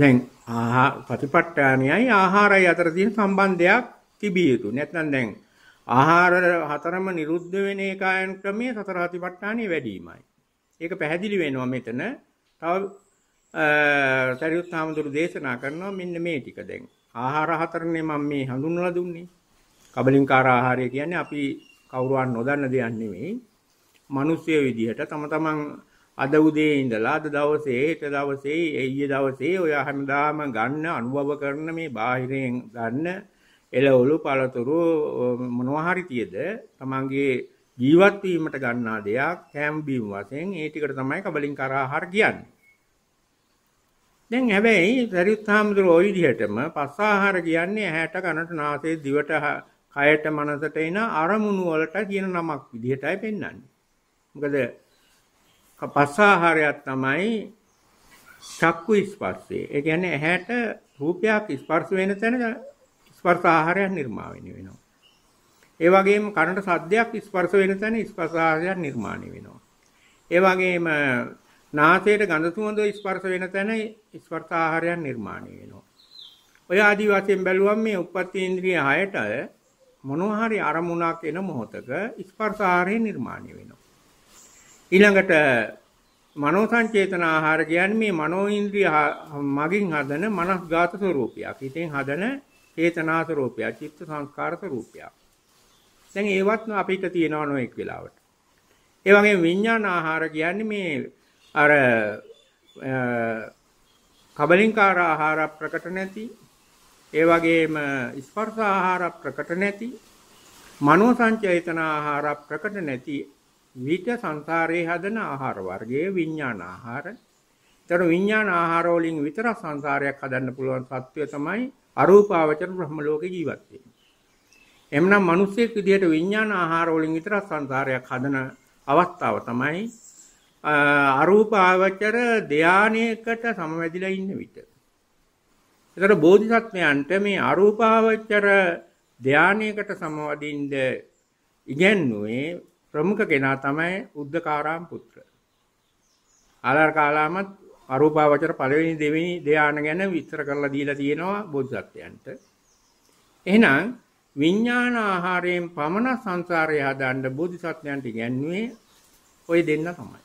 දැන් ආහාර සතිපට්ඨානයයි ආහාරය අතර තියෙන සම්බන්ධයක් තිබිය යුතු. නැත්නම් දැන් ආහාර හතරම නිරුද්ධ වෙන ඒකායන ක්‍රමයේ සතර හතිපට්ඨානිය වැඩිමයි. ඒක පැහැදිලි වෙනවා මෙතන. තව සරියුත් සාමඳුරු දේශනා කරනවා මෙන්න මේ ටික දැන්. ආහාර හතරනේ මම මේ හඳුන්වලා දුන්නේ. කබලින්කාර ආහාරය කියන්නේ අපි කවුරුවත් නොදන්න දෙයක් නෙවෙයි. මිනිස්සු විදිහට තම තමන් අද උදේ ඉඳලා අද දවසේ හෙට දවසේ ඊයේ දවසේ ඔය හැමදාම ගන්න අනුභව කරන මේ බාහිරෙන් ගන්න එළවලු පළතුරු මොනවා හරි තියද තමන්ගේ ජීවත් වීමට ගන්නා දෙයක් කෑම බීම වශයෙන් ඒ ටිකට තමයි කබලින් කරා ආහාර කියන්නේ. දැන් හැබැයි සරිත්හාමුදුර ওই විදිහටම පස් ආහාර කියන්නේ ඇහැට කනට නාසයේ දිවට කයට මනසට එන අරමුණු වලට කියන නමක් විදිහටයි පෙන්වන්නේ. මොකද පස් ආහාරයක් තමයි චක්කු ස්පර්ශය. ඒ කියන්නේ ඇහැට රූපයක් ස්පර්ශ වෙන තැන ස්පර්ශ ආහාරයක් නිර්මාණය වෙනවා. ඒ වගේම කනට සද්දයක් ස්පර්ශ වෙන තැන ස්පර්ශ ආහාරයක් නිර්මාණය වෙනවා. ඒ වගේම නාසයට ගඳ සුවඳ ස්පර්ශ වෙන තැන ස්පර්ශ ආහාරයක් නිර්මාණය වෙනවා. ඔය ආදී වශයෙන් බැලුවම මේ උප්පත්ති ඉන්ද්‍රිය 6ට මොනවා හරි අරමුණක් එන මොහොතක ස්පර්ශ ආහාරය නිර්මාණය වෙනවා. ඊළඟට මනෝ සංචේතන ආහාර කියන්නේ මේ මනෝ ඉන්ද්‍රිය මගින් හදන මනස්ගත ස්වરૂපයක්. හිතෙන් හදන චේතනා ස්වરૂපය චිත්ත සංස්කාර ස්වરૂපය දැන් ඒවත් අපිට තියෙනව නොඑක් වෙලාවට ඒ වගේම විඥාන ආහාර කියන්නේ මේ අර කබලින්කාර ආහාර ප්‍රකට නැති ඒ වගේම ස්පර්ශ ආහාර ප්‍රකට නැති මනෝ සංචේතන ආහාර ප්‍රකට නැති විට සංසාරයේ හදන ආහාර වර්ගයේ විඥාන ආහාර. ඒතර විඥාන ආහාර වලින් විතර සංසාරයක් හදන්න පුළුවන් සත්වය තමයි අරූපාවචර බ්‍රහ්ම ලෝකේ ජීවත් වෙන්නේ. එම්නම් මිනිස්සෙක් විදිහට විඥාන ආහාර වලින් විතර සංසාරයක් හදන අවස්ථාව තමයි අරූපාවචර ධානයේකට සමවැදිලා ඉන්න විට. ඒතර බෝධිසත්වයන්ට මේ අරූපාවචර ධානයේකට සමවදින්ද ඉගෙනුවේ ප්‍රමුඛ කෙනා තමයි උද්දකාරාම් පුත්‍ර. ආලාර කාලාමත් අරූපාවචර පළවෙනි දෙවෙනි ධ්‍යාන ගැන විස්තර කරලා දීලා තියෙනවා බෝධිසත්වයන්ට. එහෙනම් විඥාන ආහාරයෙන් පමණ සංසාරය හදන්න බෝධිසත්වයන්ට ඉගැන්වුවේ ওই දෙන්න තමයි.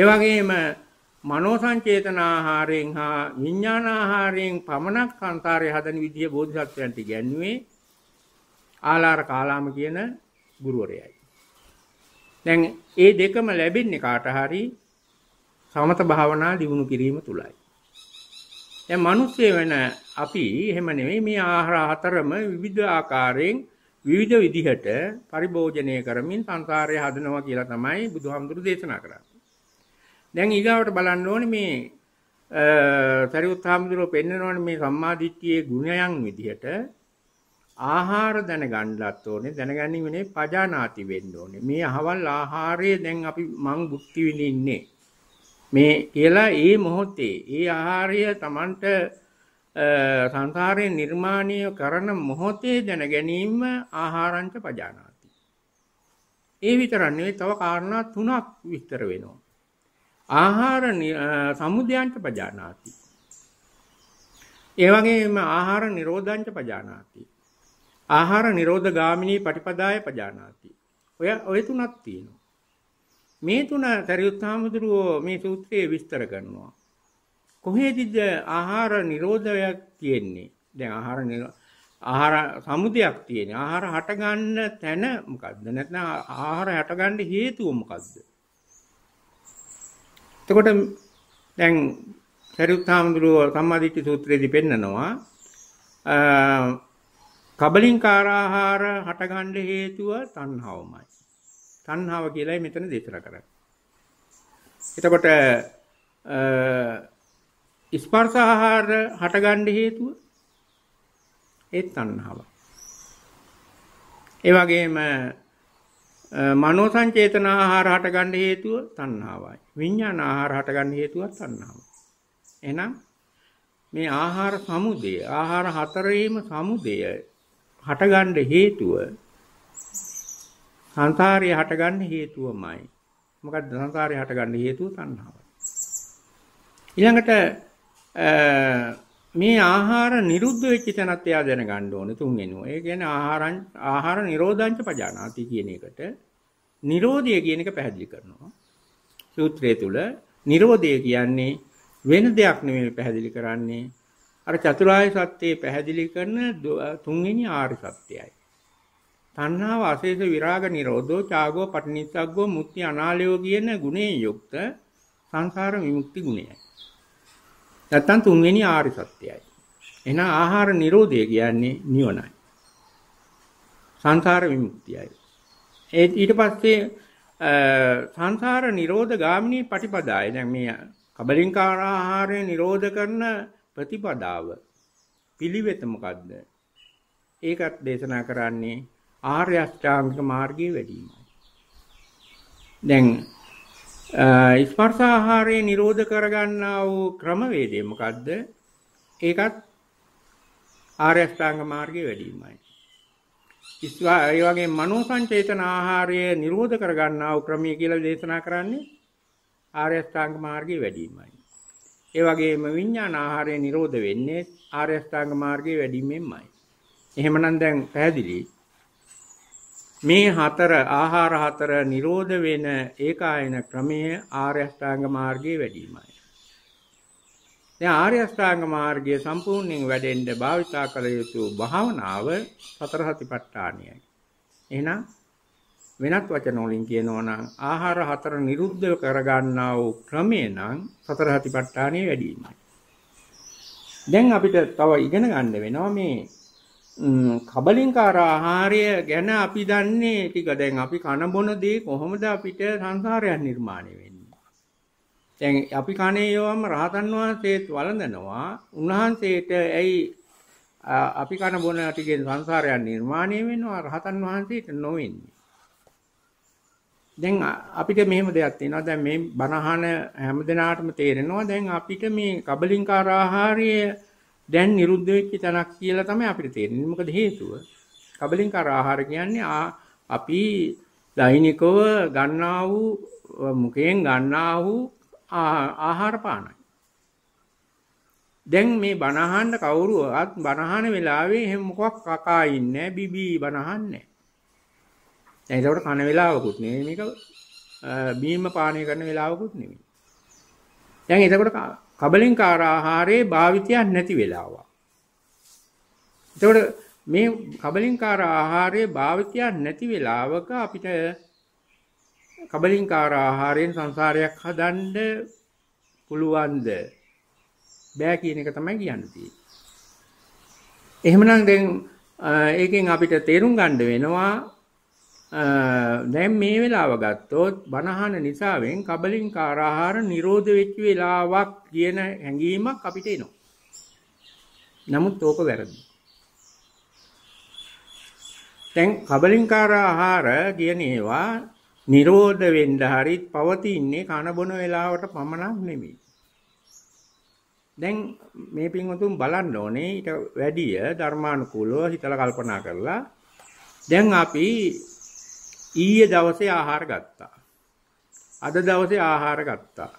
ඒ වගේම මනෝ සංචේතන ආහාරයෙන් හා විඥාන ආහාරයෙන් පමණක් සංසාරය හදන විදිය බෝධිසත්වයන්ට ඉගැන්වුවේ ආලාර කාලාම කියන ගුරුවරයයි. දැන් ඒ දෙකම ලැබෙන්නේ කාට හරි සමත භාවනා දියුණු කිරීම තුලයි. දැන් මිනිස්සේ වෙන අපි එහෙම නෙමෙයි මේ ආහාර හතරම විවිධ ආකාරයෙන් විවිධ විදිහට පරිභෝජනය කරමින් සංසාරය හදනවා කියලා තමයි බුදුහාමුදුරු දේශනා කරන්නේ. දැන් ඊගාවට බලන්න ඕනේ මේ සරියුත් හාමුදුරුවෝ පෙන්නනෝනේ මේ සම්මාදිට්ඨියේ ගුණයන් විදිහට ආහාර දැනගන්නත් ඕනේ දැනගැනීමනේ පජානාති වෙන්න ඕනේ. මේ අහවල් ආහාරය දැන් අපි මං භුක්ති විඳින්නේ. මේ කියලා ඒ මොහොතේ ඒ ආහාරය Tamanට සංසාරයෙන් නිර්මාණය කරන මොහොතේ දැන ගැනීම ආහාරංච පජානාති. ඒ විතරක් නෙවෙයි තව කාරණා තුනක් විස්තර වෙනවා. ආහාර සමුදයංච පජානාති. ඒ වගේම ආහාර නිරෝධංච පජානාති. ආහාර නිරෝධ ගාමිනී පටිපදාය පජානාති. ඔය ඔය තුනක් තියෙනවා. මේ තුන සරියුත් හාමුදුරුවෝ මේ සූත්‍රයේ විස්තර කරනවා. කොහේදද ආහාර නිරෝධයක් තියෙන්නේ? දැන් ආහාර ආහාර සමුදයක් තියෙන. ආහාර හටගන්න තැන මොකද්ද? නැත්නම් ආහාර හටගන්න හේතුව මොකද්ද? එතකොට දැන් සරියුත් හාමුදුරුවෝ සම්මාදිට්ඨි සූත්‍රයේදී පෙන්නනවා කබලින්කාර ආහාර හටගන්න හේතුව තණ්හාවමයි. තණ්හාව කියලායි මෙතන දේශනා කරන්නේ. එතකොට ස්පර්ශාහාර හටගන්න හේතුව ඒ තණ්හාව. ඒ වගේම මනෝ සංචේතන ආහාර හටගන්න හේතුව තණ්හාවයි. විඥාන ආහාර හටගන්න හේතුව තණ්හාවයි. එහෙනම් මේ ආහාර සමුදය ආහාර හතරේම සමුදය හටගන්න හේතුව සංසාරේ හටගන්න හේතුවමයි. මොකද සංසාරේ හටගන්න හේතුව තණ්හාවයි. ඊළඟට මේ ආහාර නිරුද්ධ වෙච්ච තැනත් එයා දැනගන්න ඕනේ තුන්වෙනුව. ඒ කියන්නේ ආහාරං ආහාර නිරෝධංච පජානාති කියන එකට නිරෝධය කියන එක පැහැදිලි කරනවා. සූත්‍රයේ තුල නිරෝධය කියන්නේ වෙන දෙයක් නෙමෙයි පැහැදිලි කරන්නේ අර චතුරාර්ය සත්‍යය පැහැදිලි කරන තුන්වෙනි ආර්ය සත්‍යයයි. තණ්හාව අශේෂ විරාග නිරෝධෝ චාගෝ පටිනිස්සග්ගෝ මුක්ති අනාලයෝ කියන ගුණයෙන් යුක්ත සංසාර විමුක්ති ගුණයයි. නැත්තම් තුන්වෙනි ආරි සත්‍යයයි. එහෙනම් ආහාර නිරෝධය කියන්නේ නිවනයි. සංසාර විමුක්තියයි. ඒ ඊට පස්සේ සංසාර නිරෝධ ගාමිනී පටිපදාය. දැන් මේ කබලින්කාර ආහාරය නිරෝධ කරන ප්‍රතිපදාව පිළිවෙත මොකද්ද? ඒකත් දේශනා කරන්නේ ආර්ය අෂ්ටාංගික මාර්ගයේ වැඩිමයි. දැන් ස්පර්ශ ආහාරය නිරෝධ කරගන්නා වූ ක්‍රමවේදය මොකද්ද? ඒකත් ආර්ය අෂ්ටාංග මාර්ගයේ වැඩිමයි. ඉස්වා ඒ වගේ මනෝ සංචේතන ආහාරය නිරෝධ කරගන්නා වූ ක්‍රමය කියලා දේශනා කරන්නේ ආර්ය අෂ්ටාංග මාර්ගයේ වැඩිමයි. ඒ වගේම විඥාන ආහාරය නිරෝධ වෙන්නේ ආර්ය අෂ්ටාංග මාර්ගයේ වැඩිමෙන්මයි. එහෙමනම් දැන් පැහැදිලි මේ හතර ආහාර හතර නිරෝධ වෙන ඒකායන ක්‍රමය ආර්ය අෂ්ටාංග මාර්ගයේ වැඩිමයි. දැන් ආර්ය අෂ්ටාංග මාර්ගය සම්පූර්ණයෙන් වැඩෙන්න භාවිතා කළ යුතු භාවනාව සතර සතිපට්ඨානයයි. එහෙනම් වෙනත් වචන වලින් කියනවා නම් ආහාර හතර නිරුද්ධ කරගන්නා වූ ක්‍රමය නම් සතර සතිපට්ඨානයේ වැඩිමයි. දැන් අපිට තව ඉගෙන ගන්න වෙනවා මේ කබලින්කාර ආහාරය ගැන අපි දන්නේ ටික දැන් අපි කන බොන දේ කොහොමද අපිට සංසාරයක් නිර්මාණය වෙන්නේ දැන් අපි කනේ යවම රහතන් වහන්සේත් වළඳනවා උන්වහන්සේට ඇයි අපි කන බොන ටිකෙන් සංසාරයක් නිර්මාණය වෙනවා රහතන් වහන්සේට නොවෙන්නේ දැන් අපිට මෙහෙම දෙයක් තියෙනවා දැන් මේ බණහන හැමදෙනාටම තේරෙනවා දැන් අපිට මේ කබලින්කාර ආහාරයේ දැන් නිරුද්ධ වෙච්ච තැනක් කියලා තමයි අපිට තේරෙන්නේ. මොකද හේතුව? කබලින්කාර ආහාර කියන්නේ අපි දෛනිකව ගන්නා වූ මුඛයෙන් ගන්නා වූ ආහාර පානයි. දැන් මේ බනහන්න කවුරුවත් බනහන වෙලාවේ එහෙම මොකක් කකා ඉන්නේ බිබී බනහන්නේ. දැන් ඒකට කන වෙලාවකුත් නෙමෙයි මේක බීම පානය කරන වෙලාවකුත් නෙමෙයි. දැන් ඒකට කබලින්කාර ආහාරයේ භාවිතයක් නැති වෙලාවක්. එතකොට මේ කබලින්කාර ආහාරයේ භාවිතයක් නැති වෙලාවක අපිට කබලින්කාර ආහාරයෙන් සංසාරයක් හදන්න පුළුවන්ද? බෑ කියන එක තමයි කියන්න තියෙන්නේ. එහෙමනම් දැන් ඒකෙන් අපිට තේරුම් ගන්න වෙනවා දැන් මේ වෙලාව ගත්තොත් බනහන නිසාවෙන් කබලින් කාආහාර නිරෝධ වෙච්ච වෙලාවක් කියන හැඟීමක් අපිට එනවා. නමුත් ඕක වැරදි. දැන් කබලින් කාආහාර කියන ඒවා නිරෝධ වෙන්න හරි පවතින්නේ කන බොන වෙලාවට පමණක් නෙමෙයි. දැන් මේ පින්වතුන් බලන්න ඕනේ ඊට වැඩිය ධර්මානුකූලව හිතලා කල්පනා කරලා දැන් අපි ඊයේ දවසේ ආහාර ගත්තා. අද දවසේ ආහාර ගත්තා.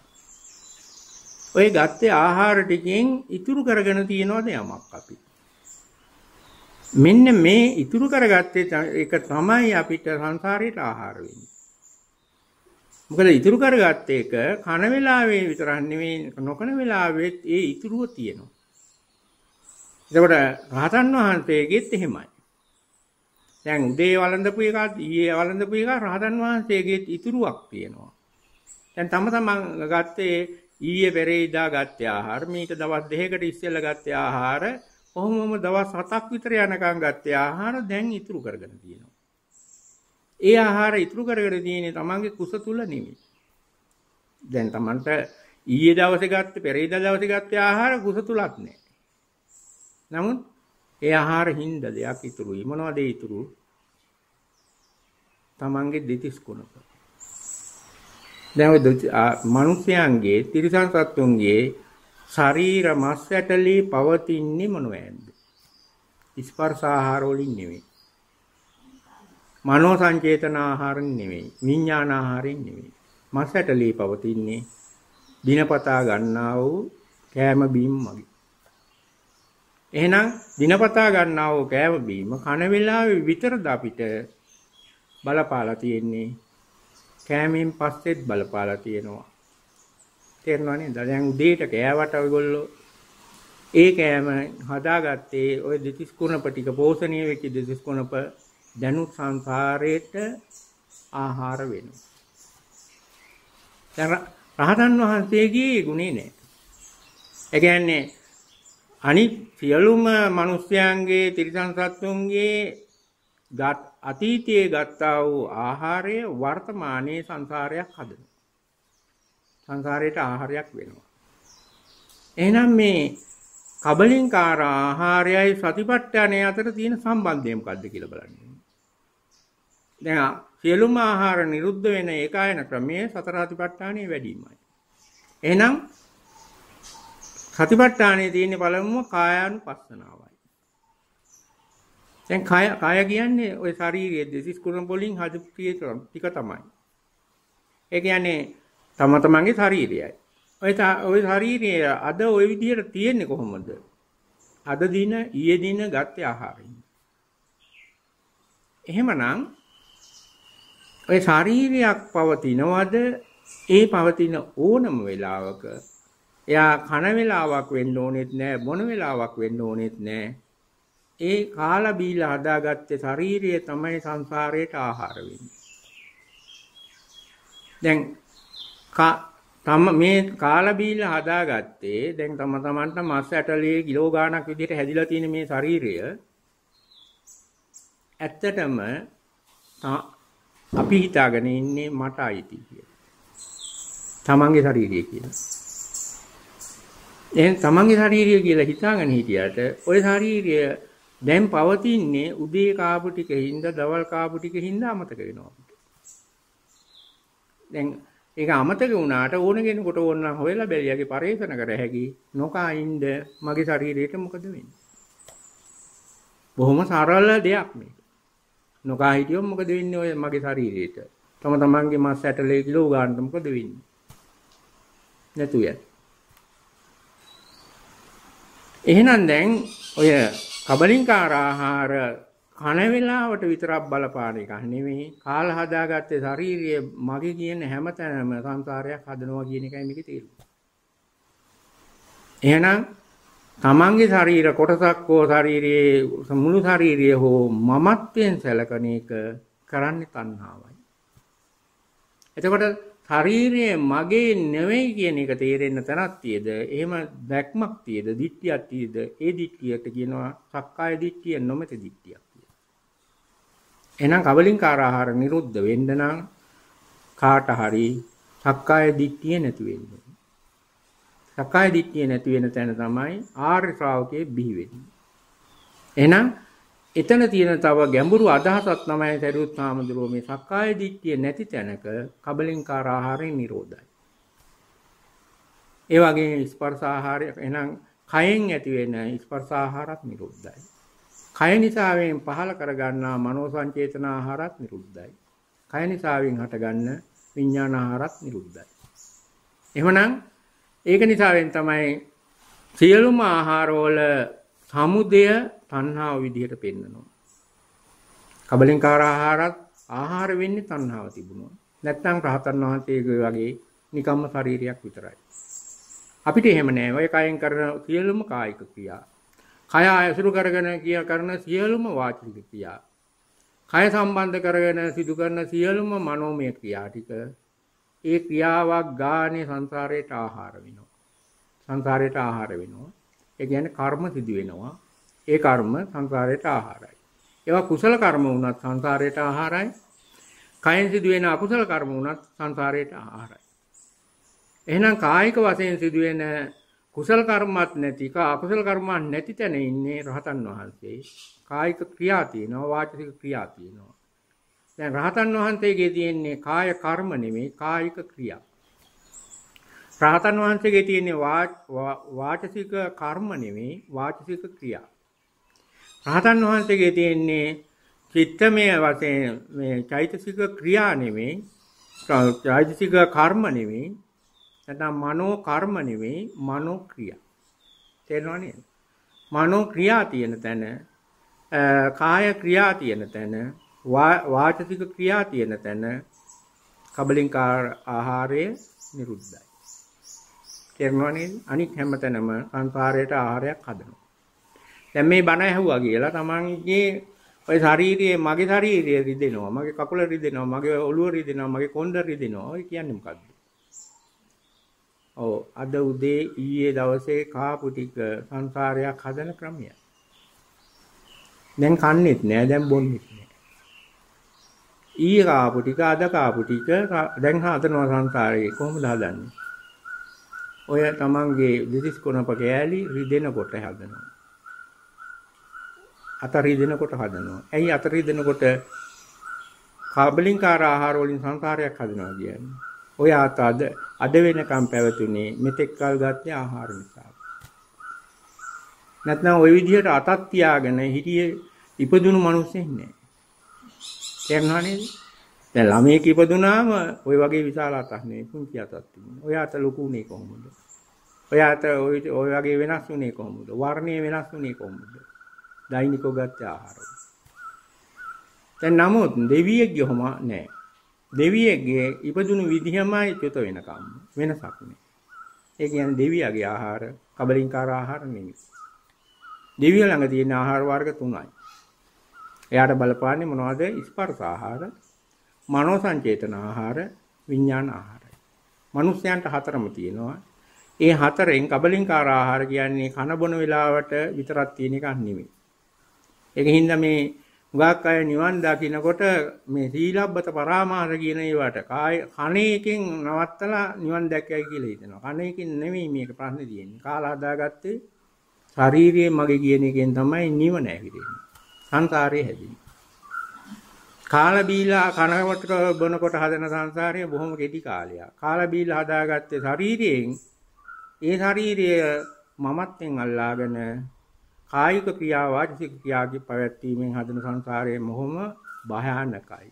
ඔය ගත්තේ ආහාර ටිකෙන් ඉතුරු කරගෙන තියනවාද යමක් අපි. මෙන්න මේ ඉතුරු කරගත්තේ ඒක තමයි අපිට සංසාරේට ආහාර වෙන්නේ. මොකද ඉතුරු කරගත්ත එක කන වෙලාවේ විතරක් නෙවෙයි නොකන වෙලාවෙත් ඒ ඉතුරුව තියෙනවා. එතකොට රහතන් වහන්සේගෙත් එහෙමයි. දැන් උදේ වළඳපු එක ඊයේ වළඳපු එක රහතන් වහන්සේගේ ඉතුරුවක් තියෙනවා. දැන් තම තමන් ගත්තේ ඊයේ පෙරේදා ගත්තේ ආහාර මේක දවස් දෙකකට ඉස්සෙල්ලා ගත්තේ ආහාර කොහොමම දවස් 7ක් විතර යනකම් ගත්තේ ආහාර දැන් ඉතුරු කරගෙන තියෙනවා. ඒ ආහාර ඉතුරු කරගෙන තියෙන්නේ තමන්ගේ කුස තුල නෙමෙයි. දැන් තමන්ට ඊයේ දවසේ ගත්තේ පෙරේදා දවසේ ගත්තේ ආහාර කුස තුලක් නෑ. නමුත් ඒ ආහාර හින්ද දෙයක් ඉතුරුයි. මොනවද ඒ ඉතුරු? තමන්ගේ දෙතිස් කුණක. දැන් ඔය මිනිස්යන්ගේ තිරිසන් සත්තුන්ගේ ශරීර මස් ඇටලී පවතින්නේ මොනවද? ස්පර්ශ ආහාර වලින් නෙවෙයි. මනෝ සංචේතන ආහාරෙන් නෙවෙයි. විඥාන ආහාරෙන් නෙවෙයි. මස් ඇටලී පවතින්නේ දිනපතා ගන්නා වූ කෑම බීම මගින්. එහෙනම් දිනපතා ගන්නා වූ කෑම බීම කන වේලාවේ විතරද අපිට බලපාලා තියෙන්නේ කෑමෙන් පස්සෙත් බලපාලා තියෙනවා තේරෙනවා නේද දැන් උදේට කෑවට ඔයගොල්ලෝ ඒ කෑම හදාගත්තේ ওই දෙතිස් කුණප ටික පෝෂණය වෙච්ච දෙතිස් කුණප දැනුත් සංසාරේට ආහාර වෙනවා දැන් රහතන් වහන්සේගේ ගුණේ නෑ ඒ කියන්නේ අනිත් සියලුම මිනිස්යන්ගේ තිරිසන් සත්තුන්ගේ අතීතයේ ගත්තා වූ ආහාරය වර්තමානයේ සංසාරයක් හදන සංසාරයට ආහාරයක් වෙනවා එහෙනම් මේ කබලින්කාර ආහාරයයි සතිපට්ඨානය අතර තියෙන සම්බන්ධය මොකද්ද කියලා බලන්න දැන් සියලුම ආහාර නිරුද්ධ වෙන ඒකායන ක්‍රමයේ සතර අතිපට්ඨානයේ වැඩිමයි එහෙනම් සතිපට්ඨානයේ තියෙන පළමුව කායානුපස්සනාවයි. දැන් කාය කාය කියන්නේ ওই ශාරීරියේ දෙසිස් කුරම් වලින් හදපු ක්‍රියාවන් ටික තමයි. ඒ කියන්නේ තම තමන්ගේ ශරීරයයි. ඔය ඔය ශරීරය අද ওই විදිහට තියෙන්නේ කොහොමද? අද දින ඊයේ දින ගත්තේ ආහාරයෙන්. එහෙමනම් ඔය ශාරීරියක් පවතිනවද? ඒ පවතින ඕනම වෙලාවක එයා කන වෙලාවක් වෙන්න ඕනෙත් නෑ බොන වෙලාවක් වෙන්න ඕනෙත් නෑ ඒ කාලා බීලා හදාගත්තේ ශාරීරිය තමයි සංසාරයට ආහාර දැන් තම මේ කාලා බීලා හදාගත්තේ දැන් තම තමන්ට මස් ඇටලේ කිලෝ ගාණක් විදිහට හැදිලා තියෙන මේ ශරීරය ඇත්තටම අපි හිතාගෙන ඉන්නේ මට අයිති කියලා. තමන්ගේ ශරීරය කියලා. එහෙනම් තමන්ගේ ශාරීරිය කියලා හිතාගෙන හිටියට ওই ශාරීරිය දැන් පවතින්නේ උදේ කාපු ටිකින්ද දවල් කාපු ටිකින්ද අමතක වෙනවා. දැන් ඒක අමතක වුණාට ඕන කෙනෙකුට ඕන නම් හොයලා බැලියගේ පරේෂණ කර හැකි නොකයින්ද මගේ ශරීරයට මොකද වෙන්නේ බොහොම සරල දෙයක් මේක නොකා හිටියොත් මොකද වෙන්නේ ඔය මගේ ශරීරයට තම තමන්ගේ මස් ඇටලේ කිලෝ ගන්නට මොකද වෙන්නේ නැතු යන්නේ එහෙනම් දැන් ඔය කබලින්කාර ආහාර කන වේලාවට විතරක් බලපාන එක නෙමෙයි කාලා හදාගත්තේ ශාරීරිය මගේ කියන හැමතැනම සංසාරයක් හදනවා කියන එකයි මේකේ තේරුම. එහෙනම් තමන්ගේ ශරීර කොටසක් හෝ ශාරීරියේ මුළු ශාරීරිය හෝ මමත්වයෙන් සැලකන එක කරන්නේ තණ්හාවයි. එතකොට ශරීරය මගේ නෙවෙයි කියන එක තේරෙන්න තැනක් තියද එහෙම දැක්මක් තියද දිට්ඨියක් තියද ඒ දිට්ඨියට කියනවා සක්කාය දිට්ඨිය නොමෙත දිට්ඨියක් කියලා. එහෙනම් කවලින්කාර ආහාර නිරුද්ධ වෙන්න නම් කාට හරි සක්කාය දිට්ඨිය නැති වෙන්න ඕනේ. සක්කාය දිට්ඨිය නැති වෙන තැන තමයි ආර්ය ශ්‍රාවකයේ බිහි වෙන්නේ. එහෙනම් එතන තියෙන තව ගැඹුරු අදහසක් තමයි සරියුත් හාමුදුරුව මේ සක්කාය දිට්ඨිය නැති තැනක කබලින්කාර ආහාරේ නිරෝධයි. ඒ වගේ ස්පර්ශ ආහාරය එහෙනම් කයෙන් ඇති වෙන ස්පර්ශ ආහාරත් නිරුද්ධයි. කය නිසාවෙන් පහල කරගන්නා මනෝ සංචේතන ආහාරත් නිරුද්ධයි. කය නිසාවෙන් හටගන්න විඥාන ආහාරත් නිරුද්ධයි. එහෙමනම් ඒක නිසාවෙන් තමයි සියලුම ආහාරවල සමුදය තණ්හාව විදිහට පෙන්නනවා. කබලින්කාර ආහාරත් ආහාර වෙන්නේ තණ්හාව තිබුණා. නැත්නම් රහතන් වහන්සේගේ වගේ නිකම්ම ශරීරයක් විතරයි. අපිට එහෙම නෑ. ඔය කයෙන් කරන සියලුම කායික ක්‍රියා. කය ඇසුරු කරගෙන කියා කරන සියලුම වාචික ක්‍රියා. කය සම්බන්ධ කරගෙන සිදු කරන සියලුම මනෝමය ක්‍රියා ටික ඒ ක්‍රියාවක් ගානේ සංසාරයට ආහාර වෙනවා. සංසාරයට ආහාර වෙනවා. ඒ කියන්නේ කර්ම සිදු වෙනවා. ඒ කර්ම සංසාරයට ආහාරයි. ඒවා කුසල කර්ම වුණත් සංසාරයට ආහාරයි. කයෙන් සිදුවෙන අකුසල කර්ම වුණත් සංසාරයට ආහාරයි. එහෙනම් කායික වශයෙන් සිදුවෙන කුසල කර්මත් නැති අකුසල කර්මත් නැති තැන ඉන්නේ රහතන් වහන්සේ. කායික ක්‍රියා තියෙනවා වාචික ක්‍රියා තියෙනවා. දැන් රහතන් වහන්සේගේ තියෙන්නේ කාය කර්ම නෙමෙයි කායික ක්‍රියා. රහතන් වහන්සේගේ තියෙන වාචසික කර්ම නෙමෙයි වාචසික ක්‍රියා. රහතන් වහන්සේගේ තියෙන්නේ චිත්තමය වශයෙන් මේ චෛතසික ක්‍රියා නෙමෙයි චෛතසික කර්ම නෙමෙයි නැත්නම් මනෝ කර්ම නෙමෙයි මනෝ ක්‍රියා. තේරෙනව නේද? මනෝ ක්‍රියා තියෙන තැන කාය ක්‍රියා තියෙන තැන වාචසික ක්‍රියා තියෙන තැන කබලින්කාර ආහාරය නිරුද්ධයි. තේරුණා නේද? අනිත් හැමතැනම සංසාරයට ආහාරයක් හදනවා. දැන් මේ බණ ඇහුවා කියලා තමන්ගේ ඔය ශාරීරියේ මගේ ශාරීරිය රිදෙනවා, මගේ කකුල රිදෙනවා, මගේ ඔළුව රිදෙනවා, මගේ කොන්ද රිදෙනවා. ඔය කියන්නේ මොකද්ද? ඔව් අද උදේ ඊයේ දවසේ කාපු ටික සංසාරයක් හදන ක්‍රමයක්. දැන් කන්නේත් නෑ දැන් බොන්නේත් නෑ. ඊ කාපු ටික අද කාපු ටික දැන් හදනවා සංසාරේ කොහොමද හදන්නේ? ඔය තමන්ගේ දෙතිස් කොනප කෑලි රිදෙනකොට හදනවා. අත රිදෙනකොට හදනවා. ඇයි අත රිදෙනකොට කාබලින්කාර ආහාර වලින් සංකාරයක් හදනවා කියන්නේ. ඔය අත අද අද වෙනකම් පැවතුනේ මෙතෙක් කල් ගත්තේ ආහාර නිසා. නැත්නම් ওই විදිහට අතක් තියාගෙන හිටියේ ඉපදුණු මිනිස්සෙක් නෑ. තේරුණා නේද? දැන් ළමයෙක් ඉපදුනාම ওই වගේ විශාල අතක් නෙවෙයි පුංචි අතක් තිබුණා. ඔයාට ලොකු උනේ කොහොමද? ඔයාට ওই ওই වගේ වෙනස් උනේ කොහොමද? වර්ණය වෙනස් උනේ කොහොමද? දෛනිකව ගත්ත ආහාර. දැන් නමුත් දෙවියෙක්ගේ හොම නෑ. දෙවියෙක්ගේ ඉපදුණු විදිහමයි චුත වෙනකම් වෙනසක් නෑ. ඒ කියන්නේ දෙවියාගේ ආහාර කබලින්කාර ආහාර නෙමෙයි. දෙවිය ළඟ තියෙන ආහාර වර්ග තුනයි. එයාට බලපාන්නේ මොනවද? ස්පර්ශ ආහාර, මනෝ සංචේතන ආහාර විඥාන ආහාරයි. මිනිස්යන්ට හතරම තියෙනවා. ඒ හතරෙන් කබලින්කාර ආහාර කියන්නේ කන බොන වෙලාවට විතරක් තියෙන එකක් නෙමෙයි. ඒකින්ද මේ ගාක් අය නිවන් දකින්නකොට මේ සීලබ්බත පරාමාර කියන ඒවට කාය කණේකින් නවත්තලා නිවන් දැක්කයි කියලා හිතනවා. කණේකින් නෙමෙයි මේක ප්‍රශ්නේ තියෙන්නේ. කාලා හදාගත්තේ ශාරීරියේ මගේ කියන එකෙන් තමයි නිවන ඇවිදින්නේ. සංසාරයේ හැදෙන්නේ. කාලා බීලා කනවට බොනකොට හදන සංසාරය බොහොම කෙටි කාලයක්. කාලා බීලා හදාගත්තේ ශරීරයෙන් ඒ ශරීරය මමත්වෙන් අල්ලාගෙන කායික ක්‍රියා වාචික ක්‍රියාගේ පැවැත්වීමෙන් හදන සංසාරයේ මොහොම භයානකයි.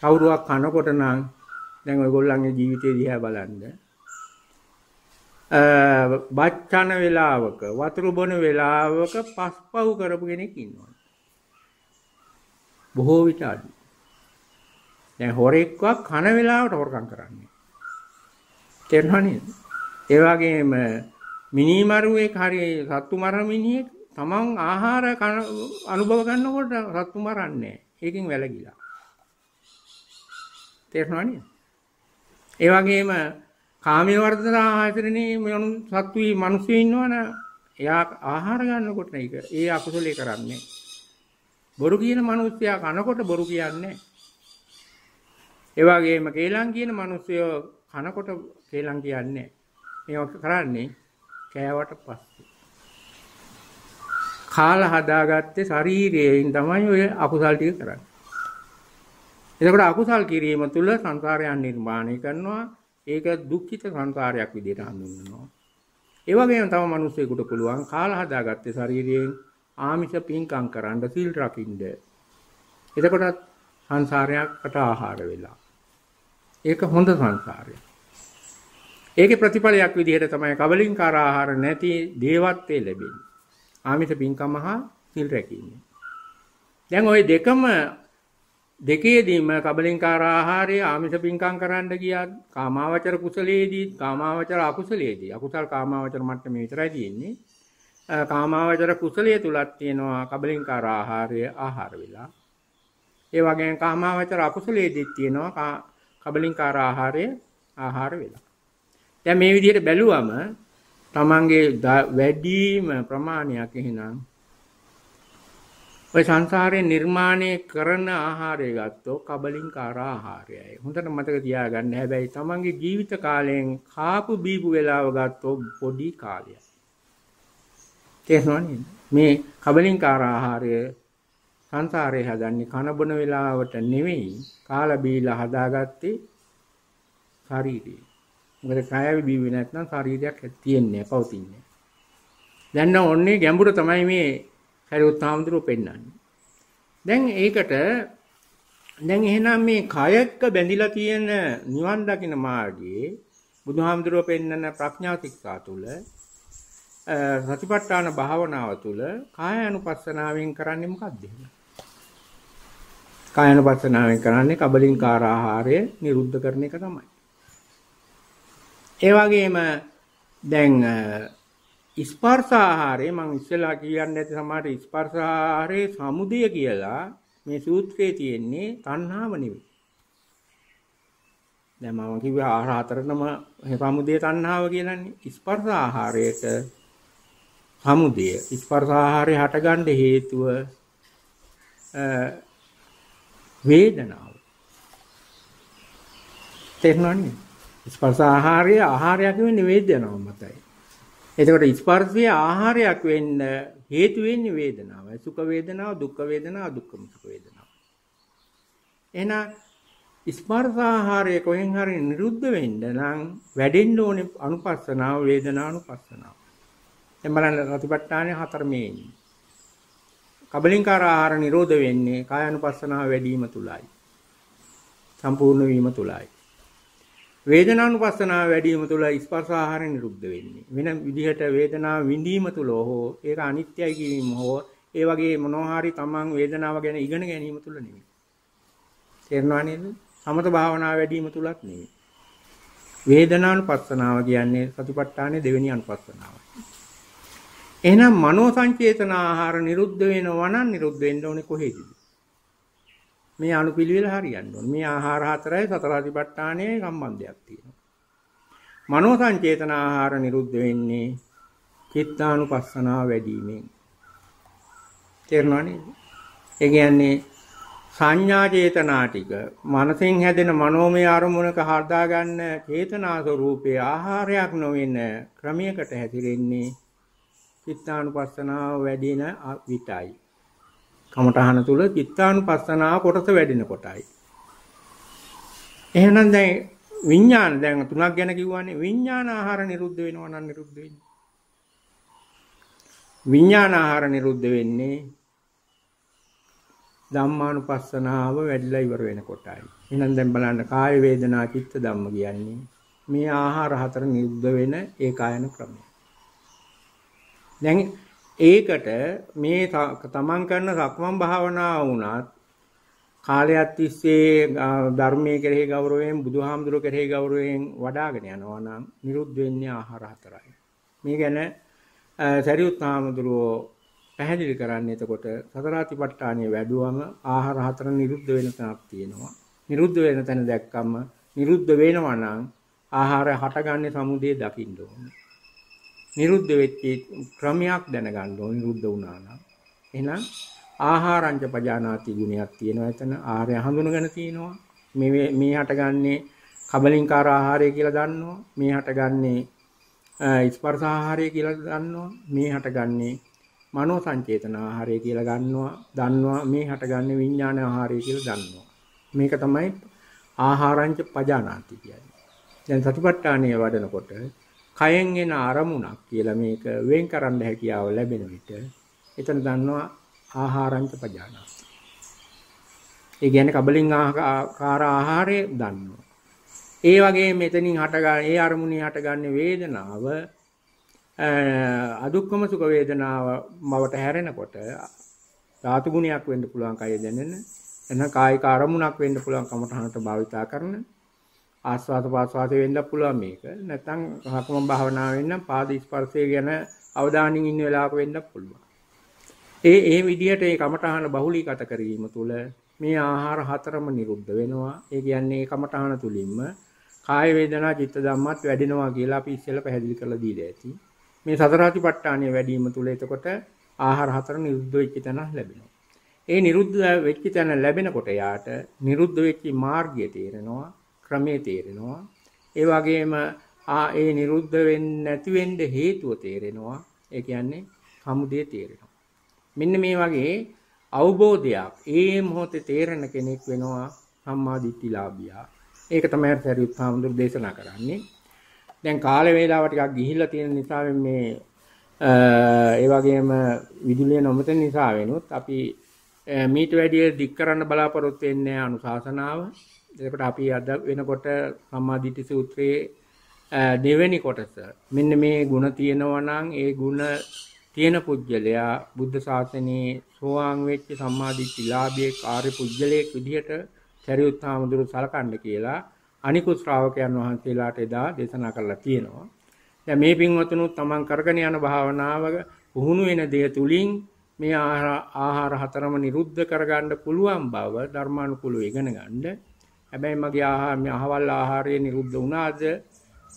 කවුරුවක් කනකොට නම් දැන් ඔයගොල්ලන්ගේ ජීවිතේ දිහා බලන්න. අ බච්චන වේලාවක වතුරු බොන වේලාවක පස්පව් කරපු කෙනෙක් ඉන්නවා. බොහෝ විට අඩුයි. දැන් හොරෙක්වා කන වෙලාවට හොරකම් කරන්නේ. තේරෙනව නේද? ඒ වගේම මිනිමරුවෙක් හරි සත්තු මරමිනියෙක් තමන් ආහාර අනුභව ගන්නකොට සත්තු මරන්නේ. ඒකෙන් වැළගිලා. තේරෙනව නේද? ඒ වගේම කාමයේ වර්ධන ආචරණේ මනුස්ස සත්තු මිනිස්සු ඉන්නවනේ එයා ආහාර ගන්නකොට ඒක ඒ අකුසලේ කරන්නේ. බොරු කියන මිනිස්සයා කනකොට බොරු කියන්නේ ඒ වගේම කේලම් කියන මිනිස්සයෝ කනකොට කේලම් කියන්නේ මේක කරන්නේ කෑවට පස්සේ කාලා හදාගත්තේ ශරීරයෙන් තමයි ඔය අකුසල් ටික කරන්නේ එතකොට අකුසල් කිරීම තුළ සංසාරයන් නිර්මාණය කරනවා ඒක දුක්ඛිත සංසාරයක් විදිහට හඳුන්වනවා ඒ වගේම තම මිනිස්සෙකුට පුළුවන් කාලා හදාගත්තේ ශරීරයෙන් ආමිෂ පින්කම් කරන්න සීල් රකින්න. එතකොටත් සංසාරයකට ආහාර වෙලා. ඒක හොඳ සංසාරයක්. ඒකේ ප්‍රතිඵලයක් විදිහට තමයි කබලින්කාර ආහාර නැති දේවත්වේ ලැබෙන්නේ. ආමිෂ පින්කම හා සීල් රැකීම. දැන් ওই දෙකම දෙකේදීම කබලින්කාර ආහාරය ආමිෂ පින්කම් කරන්න ගියත් කාමාවචර කුසලයේදී කාමාවචර අකුසලයේදී අකුසල් කාමාවචර මට්ටමේ විතරයි තියෙන්නේ. කාමාවචර කුසලයේ තුලක් තියෙනවා කබලින්කාර ආහාරය ආහාර වෙලා. ඒ වගේම කාමාවචර අකුසලයේදීත් තියෙනවා කබලින්කාර ආහාරය ආහාර වෙලා. දැන් මේ විදිහට බැලුවම තමන්ගේ වැඩිම ප්‍රමාණයක් එහෙනම් ඔය සංසාරේ නිර්මාණය කරන ආහාරය ගත්තොත් කබලින්කාර ආහාරයයි. හොඳට මතක තියාගන්න. හැබැයි තමන්ගේ ජීවිත කාලයෙන් කාපු බීපු වෙලාව ගත්තොත් පොඩි කාලයක්. තේරෙනව නේද? මේ කබලින්කාර ආහාරය සංසාරේ හදන්නේ කන බොන වෙලාවට නෙවෙයි කාලා බීලා හදාගත්තේ ශරීරේ. මොකද කය බීවි නැත්නම් ශරීරයක් තියෙන්නේ පවතින්නේ. දැන් නම් ඔන්නේ ගැඹුර තමයි මේ හැරියොත් හාමුදුරුව පෙන්වන්නේ. දැන් ඒකට දැන් එහෙනම් මේ කයක බැඳිලා තියෙන නිවන් දකින මාර්ගයේ බුදුහාමුදුරුව පෙන්වන ප්‍රඥා ශික්ෂා තුල සතිපට්ඨාන භාවනාව තුළ කායानुපස්සනාවෙන් කරන්නේ මොකක්ද? කායानुපස්සනාවෙන් කරන්නේ කබලින්කාර ආහාරය නිරුද්ධ කරන එක තමයි. ඒ වගේම දැන් ස්පර්ශ ආහාරය මම ඉස්සෙල්ලා කියන්නේ ඇති සමහර ස්පර්ශ ආහාරයේ සමුදය කියලා මේ සූත්‍රයේ තියෙන්නේ තණ්හාව නෙවෙයි. දැන් මම කිව්වා ආහාර හතරනම සමුදය තණ්හාව කියලානේ. ස්පර්ශ ආහාරයට සමුදය ස්පර්ශ ආහාරය හටගන්න හේතුව වේදනාව. තේරෙනවනේ? ස්පර්ශ ආහාරය ආහාරයක් වෙන්නේ වේදනාව මතයි. එතකොට ස්පර්ශය ආහාරයක් වෙන්න හේතු වෙන්නේ වේදනාව. සුඛ වේදනාව, දුක්ඛ වේදනාව, දුක්ඛම සුඛ වේදනාව. එහෙනම් ස්පර්ශ ආහාරය කොහෙන් හරි නිරුද්ධ වෙන්න නම් වැඩෙන්න ඕනේ අනුපස්සනාව, වේදනානුපස්සනාව. දැන් බලන්න සතිපට්ඨානේ හතර මේ ඉන්නේ. කබලින්කාර ආහාර නිරෝධ වෙන්නේ කායानुපස්සනාව වැඩි වීම තුලයි. සම්පූර්ණ වීම තුලයි. වේදනානුපස්සනාව වැඩි වීම තුල ස්පර්ශ ආහාර නිරුද්ධ වෙන්නේ. වෙන විදිහට වේදනාව විඳීම තුල හෝ ඒක අනිත්‍යයි කියීම හෝ ඒ වගේ මොනෝhari තමන් වේදනාව ගැන ඉගෙන ගැනීම තුල නෙමෙයි. තේරෙනව නේද? සමත භාවනාව වැඩි වීම තුලක් නෙමෙයි. වේදනානුපස්සනාව කියන්නේ සතිපට්ඨානයේ දෙවෙනි අනුපස්සනාව. එහෙනම් මනෝ සංචේතන ආහාර නිරුද්ධ වෙනවා නම් නිරුද්ධ වෙන්න ඕනේ කොහේද? මේ අනුපිළිවෙල හරියන්න ඕනේ. මේ ආහාර හතරයි සතර අධිපට්ඨානයේ සම්බන්ධයක් තියෙනවා. මනෝ සංචේතන ආහාර නිරුද්ධ වෙන්නේ චිත්තානුපස්සනාව වැඩිමෙන්. තේරුණා නේද? ඒ කියන්නේ සංඥා චේතනා ටික මනසෙන් හැදෙන මනෝමය අරමුණක හදාගන්න චේතනා ස්වરૂපයේ ආහාරයක් නොවන ක්‍රමයකට හැතිරෙන්නේ චිත්තානුපස්සනාව වැඩින විටයි. කමඨහන තුල චිත්තානුපස්සනාව කොටස වැඩින කොටයි. එහෙනම් දැන් විඥාන දැන් තුනක් ගැන කිව්වනේ විඥාන ආහාර නිරුද්ධ වෙනවා නම් නිරුද්ධ වෙන්නේ. විඥාන ආහාර නිරුද්ධ වෙන්නේ ධම්මානුපස්සනාව වැඩිලා ඉවර වෙන කොටයි. එහෙනම් දැන් බලන්න කාය වේදනා චිත්ත ධම්ම කියන්නේ මේ ආහාර හතර නිරුද්ධ වෙන ඒකායන ක්‍රමය. දැන් ඒකට මේ තමන් කරන සක්මන් භාවනාව වුණත් කාලයක් තිස්සේ ධර්මයේ කෙරෙහි ගෞරවයෙන් බුදුහාමුදුරුව කෙරෙහි ගෞරවයෙන් වඩාගෙන යනවා නම් නිරුද්ධ වෙන්නේ ආහාර හතරයි. මේ ගැන සරියුත් හාමුදුරුව පැහැදිලි කරන්නේ එතකොට සතරාතිපට්ඨානිය වැඩුවම ආහාර හතර නිරුද්ධ වෙන තැනක් තියෙනවා. නිරුද්ධ වෙන තැන දැක්කම නිරුද්ධ වෙනවා නම් ආහාර හටගන්නේ සමුදේ දකින්න ඕනේ. නිරුද්ධ වෙච්ච ක්‍රමයක් දැනගන්න ඕන නිරුද්ධ වුණා නම්. එහෙනම් ආහාරංජ පජානාති ගුණයක් තියෙනවා එතන ආහාරය හඳුනගෙන තියෙනවා. මේ මේ හටගන්නේ කබලින්කාර ආහාරය කියලා දන්නවා. මේ හටගන්නේ ස්පර්ශ ආහාරය කියලා දන්නවා. මේ හටගන්නේ මනෝ සංචේතන ආහාරය කියලා ගන්නවා දන්නවා මේ හටගන්නේ විඥාන ආහාරය කියලා දන්නවා මේක තමයි ආහාරංච පජානාති කියන්නේ දැන් සතිපට්ඨානය වඩනකොට කයෙන් එන අරමුණක් කියලා මේක වෙන් කරන්න හැකියාව ලැබෙන විට එතන දන්නවා ආහාරංච පජානාති. ඒ කියන්නේ කබලින් ආහාර ආහාරය දන්නවා. ඒ වගේ මෙතනින් හටගන්න ඒ අරමුණේ හටගන්න වේදනාව අදුක්කම සුඛ වේදනාව මවට හැරෙනකොට ධාතු ගුණයක් වෙන්න පුළුවන් කය දැනෙන එන කායික අරමුණක් වෙන්න පුළුවන් කමටහනට භාවිතා කරන ආස්වාද පාස්වාද වෙන්න පුළුවන් මේක. නැත්නම් හක්ම භාවනාවෙන් නම් පාද ස්පර්ශය ගැන අවධානයෙන් ඉන්න වෙලාවක වෙන්න පුළුවන්. ඒ ඒ විදිහට ඒ කමඨහන බහුලීගත කිරීම තුළ මේ ආහාර හතරම නිරුද්ධ වෙනවා. ඒ කියන්නේ කමඨහන තුලින්ම කාය වේදනා චිත්ත ධම්මත් වැඩෙනවා කියලා අපි ඉස්සෙල්ලා පැහැදිලි කරලා දීලා ඇති. මේ සතරාතිපට්ඨානය වැඩිම තුල එතකොට ආහාර හතර නිරුද්ධ වෙච්ච තැන ලැබෙනවා. ඒ නිරුද්ධ වෙච්ච තැන ලැබෙනකොට යාට නිරුද්ධ වෙච්ච මාර්ගය තේරෙනවා. ක්‍රමේ තේරෙනවා. ඒ වගේම ආ ඒ නිරුද්ධ වෙන්නේ නැති වෙන්න හේතුව තේරෙනවා. ඒ කියන්නේ සමුදය තේරෙනවා. මෙන්න මේ වගේ අවබෝධයක් ඒ මොහොතේ තේරෙන කෙනෙක් වෙනවා සම්මා දිට්ඨිලාභියා. ඒක තමයි සරියුත් සාමුදුර දේශනා කරන්නේ. දැන් කාල වේලාව ටිකක් ගිහිල්ලා තියෙන නිසා මේ ඒ වගේම විදුලිය නොමැතින නිසා වෙනුත් අපි මීට වැඩිය දික් කරන්න බලාපොරොත්තු වෙන්නේ අනුශාසනාව එතකොට අපි අද වෙනකොට සම්මාදිට්ඨි සූත්‍රයේ දෙවෙනි කොටස මෙන්න මේ ಗುಣ තියෙනවා නම් ඒ ಗುಣ තියෙන පුජ්‍යලයා බුද්ධ ශාසනයේ සෝවාන් වෙච්ච සම්මාදිට්ඨිලාභී කාර්ය පුජ්‍යලයක් විදිහට චරියුත් හාමුදුරු සලකන්න කියලා අනිකුත් ශ්‍රාවකයන් වහන්සේලාට එදා දේශනා කරලා තියෙනවා. දැන් මේ පින්වතුනුත් තමන් කරගෙන යන භාවනාව පුහුණු වෙන දේ තුලින් මේ ආහාර හතරම නිරුද්ධ කරගන්න පුළුවන් බව ධර්මානුකූලව ඉගෙන ගන්න හැබැයි මගේ ආහාර අහවල් ආහාරය නිරුද්ධ වුණාද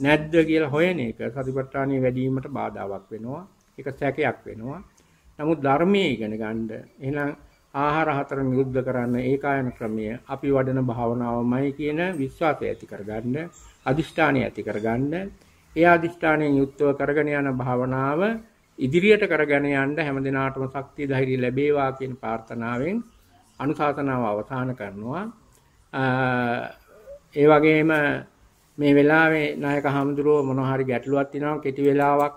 නැද්ද කියලා හොයන එක සතිපට්ඨානයේ වැඩිවීමට බාධාවක් වෙනවා ඒක සැකයක් වෙනවා නමුත් ධර්මයේ ඉගෙන ගන්න එහෙනම් ආහාර හතර නිරුද්ධ කරන්න ඒකායන ක්‍රමය අපි වඩන භාවනාවමයි කියන විශ්වාසය ඇති කරගන්න අදිෂ්ඨානය ඇති කරගන්න ඒ අදිෂ්ඨානයෙන් යුක්තව කරගෙන යන භාවනාව ඉදිරියට කරගෙන යන්න හැම දිනාටම ශක්තිය ධෛර්යය ලැබේවා කියන ප්‍රාර්ථනාවෙන් අනුශාසනාව අවසන් කරනවා ඒ වගේම මේ වෙලාවේ නායක හාමුදුරුව මොනහරි ගැටලුවක් තියෙනවා කෙටි වෙලාවක්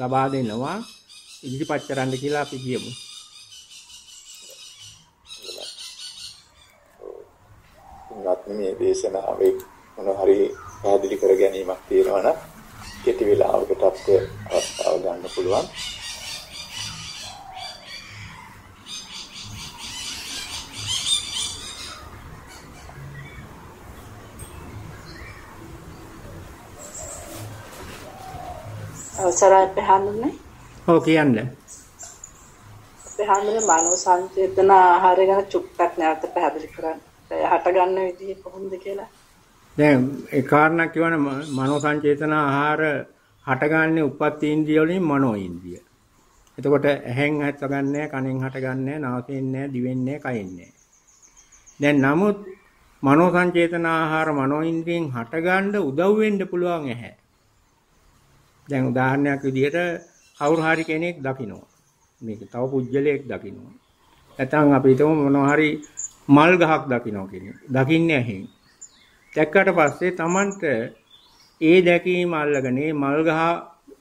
ලබා දෙනවා ඉදිරිපත් කරන්න කියලා අපි කියමු. නත් මේ දේශනාවේ මොනහරි පැහැදිලි කර ගැනීමක් තියෙනවා නම් කෙටි වෙලාවකට අපිට අවස්ථාව ගන්න පුළුවන්. අවසරයි පහඳුනේ. ඔව් කියන්න. පහඳුනේ මනෝ සංචේතන ආහාරය ගැන චුට්ටක් නැවත පැහැදිලි කරන්න. හටගන්න විදිහ කොහොමද කියලා. දැන් ඒ කාරණා කියවන මනෝ සංචේතන ආහාර හටගන්නේ උපත් ඉන්ද්‍රිය වලින් මනෝ ඉන්ද්‍රිය. එතකොට ඇහෙන් හටගන්නේ කනෙන් හටගන්නේ නාසයෙන් දිවෙන්නේ කයින්නේ. දැන් නමුත් මනෝ සංචේතන ආහාර මනෝ ඉන්ද්‍රියෙන් හටගන්න උදව් වෙන්න පුළුවන් ඇහැ. දැන් උදාහරණයක් විදිහට කවුරු හරි කෙනෙක් දකිනවා. මේක තව පුජ්‍යලයක් දකිනවා. නැත්නම් අපි හිතමු මොනවා හරි මල් ගහක් දකිනවා කියන්නේ. දකින්නේ ඇහෙන්. දැක්කට පස්සේ Tamanට ඒ දැකීම අල්ලගෙන මල් ගහ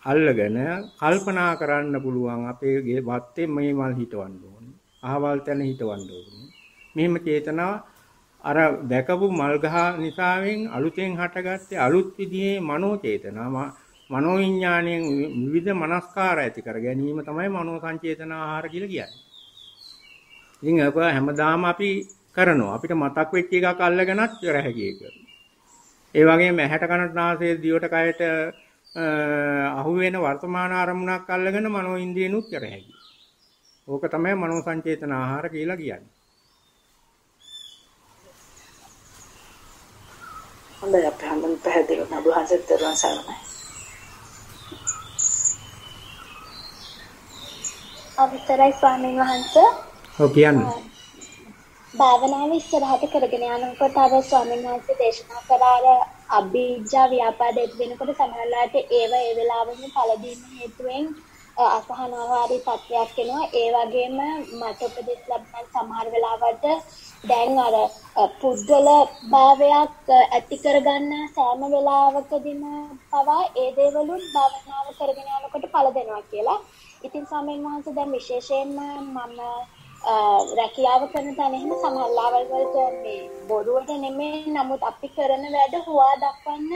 අල්ලගෙන කල්පනා කරන්න පුළුවන් අපේ ගේ වත්තේ මේ මල් හිටවන්න ඕනේ. අහවල් තැන හිටවන්න ඕනේ. මෙහෙම චේතනා අර දැකපු මල් ගහ නිසාවෙන් අලුතෙන් හටගත්තේ අලුත් විදිහේ මනෝ චේතනා මනෝවිඥාණයෙන් විවිධ මනස්කාර ඇති කර ගැනීම තමයි මනෝ සංචේතන ආහාර කියලා කියන්නේ. ඉතින් අප හැමදාම අපි කරනවා. අපිට මතක් වෙච්ච එකක් අල්ලගෙනත් කර හැකියි කියලා. ඒ වගේම ඇහැට කනට නාසයේ දිවට කයට අහු වෙන වර්තමාන අරමුණක් අල්ලගෙන මනෝ ඉන්ද්‍රියනුත් කර හැකියි. ඕක තමයි මනෝ සංචේතන ආහාර කියලා කියන්නේ. හොඳයි අපි හැමෝම පැහැදිලිව නබුහන්සෙත් දරුවන් සරණයි. අවසරයි ස්වාමීන් වහන්ස. ඔව් කියන්න. භාවනාව ඉස්සරහට කරගෙන යනකොට අර ස්වාමීන් වහන්සේ දේශනා කරාර අභිජ්ජා ව්‍යාපාද ඇති වෙනකොට සමහරලාට ඒව ඒ වෙලාවෙම පළදීම හේතුවෙන් අසහනවාරී තත්ත්වයක් වෙනවා. ඒ වගේම මට උපදෙස් ලැබෙන සමහර වෙලාවට දැන් අර පුද්ගල භාවයක් ඇති කරගන්න සෑම වෙලාවකදීම පවා ඒ දේවලුත් භාවනාව කරගෙන යනකොට පළ දෙනවා කියලා. ඉතින් ස්වාමීන් වහන්සේ දැන් විශේෂයෙන්ම මම රැකියාව කරන තැන එහෙම සමහරවල් වලට මේ බොරුවට නෙමෙයි නමුත් අපි කරන වැඩ හොවා දක්වන්න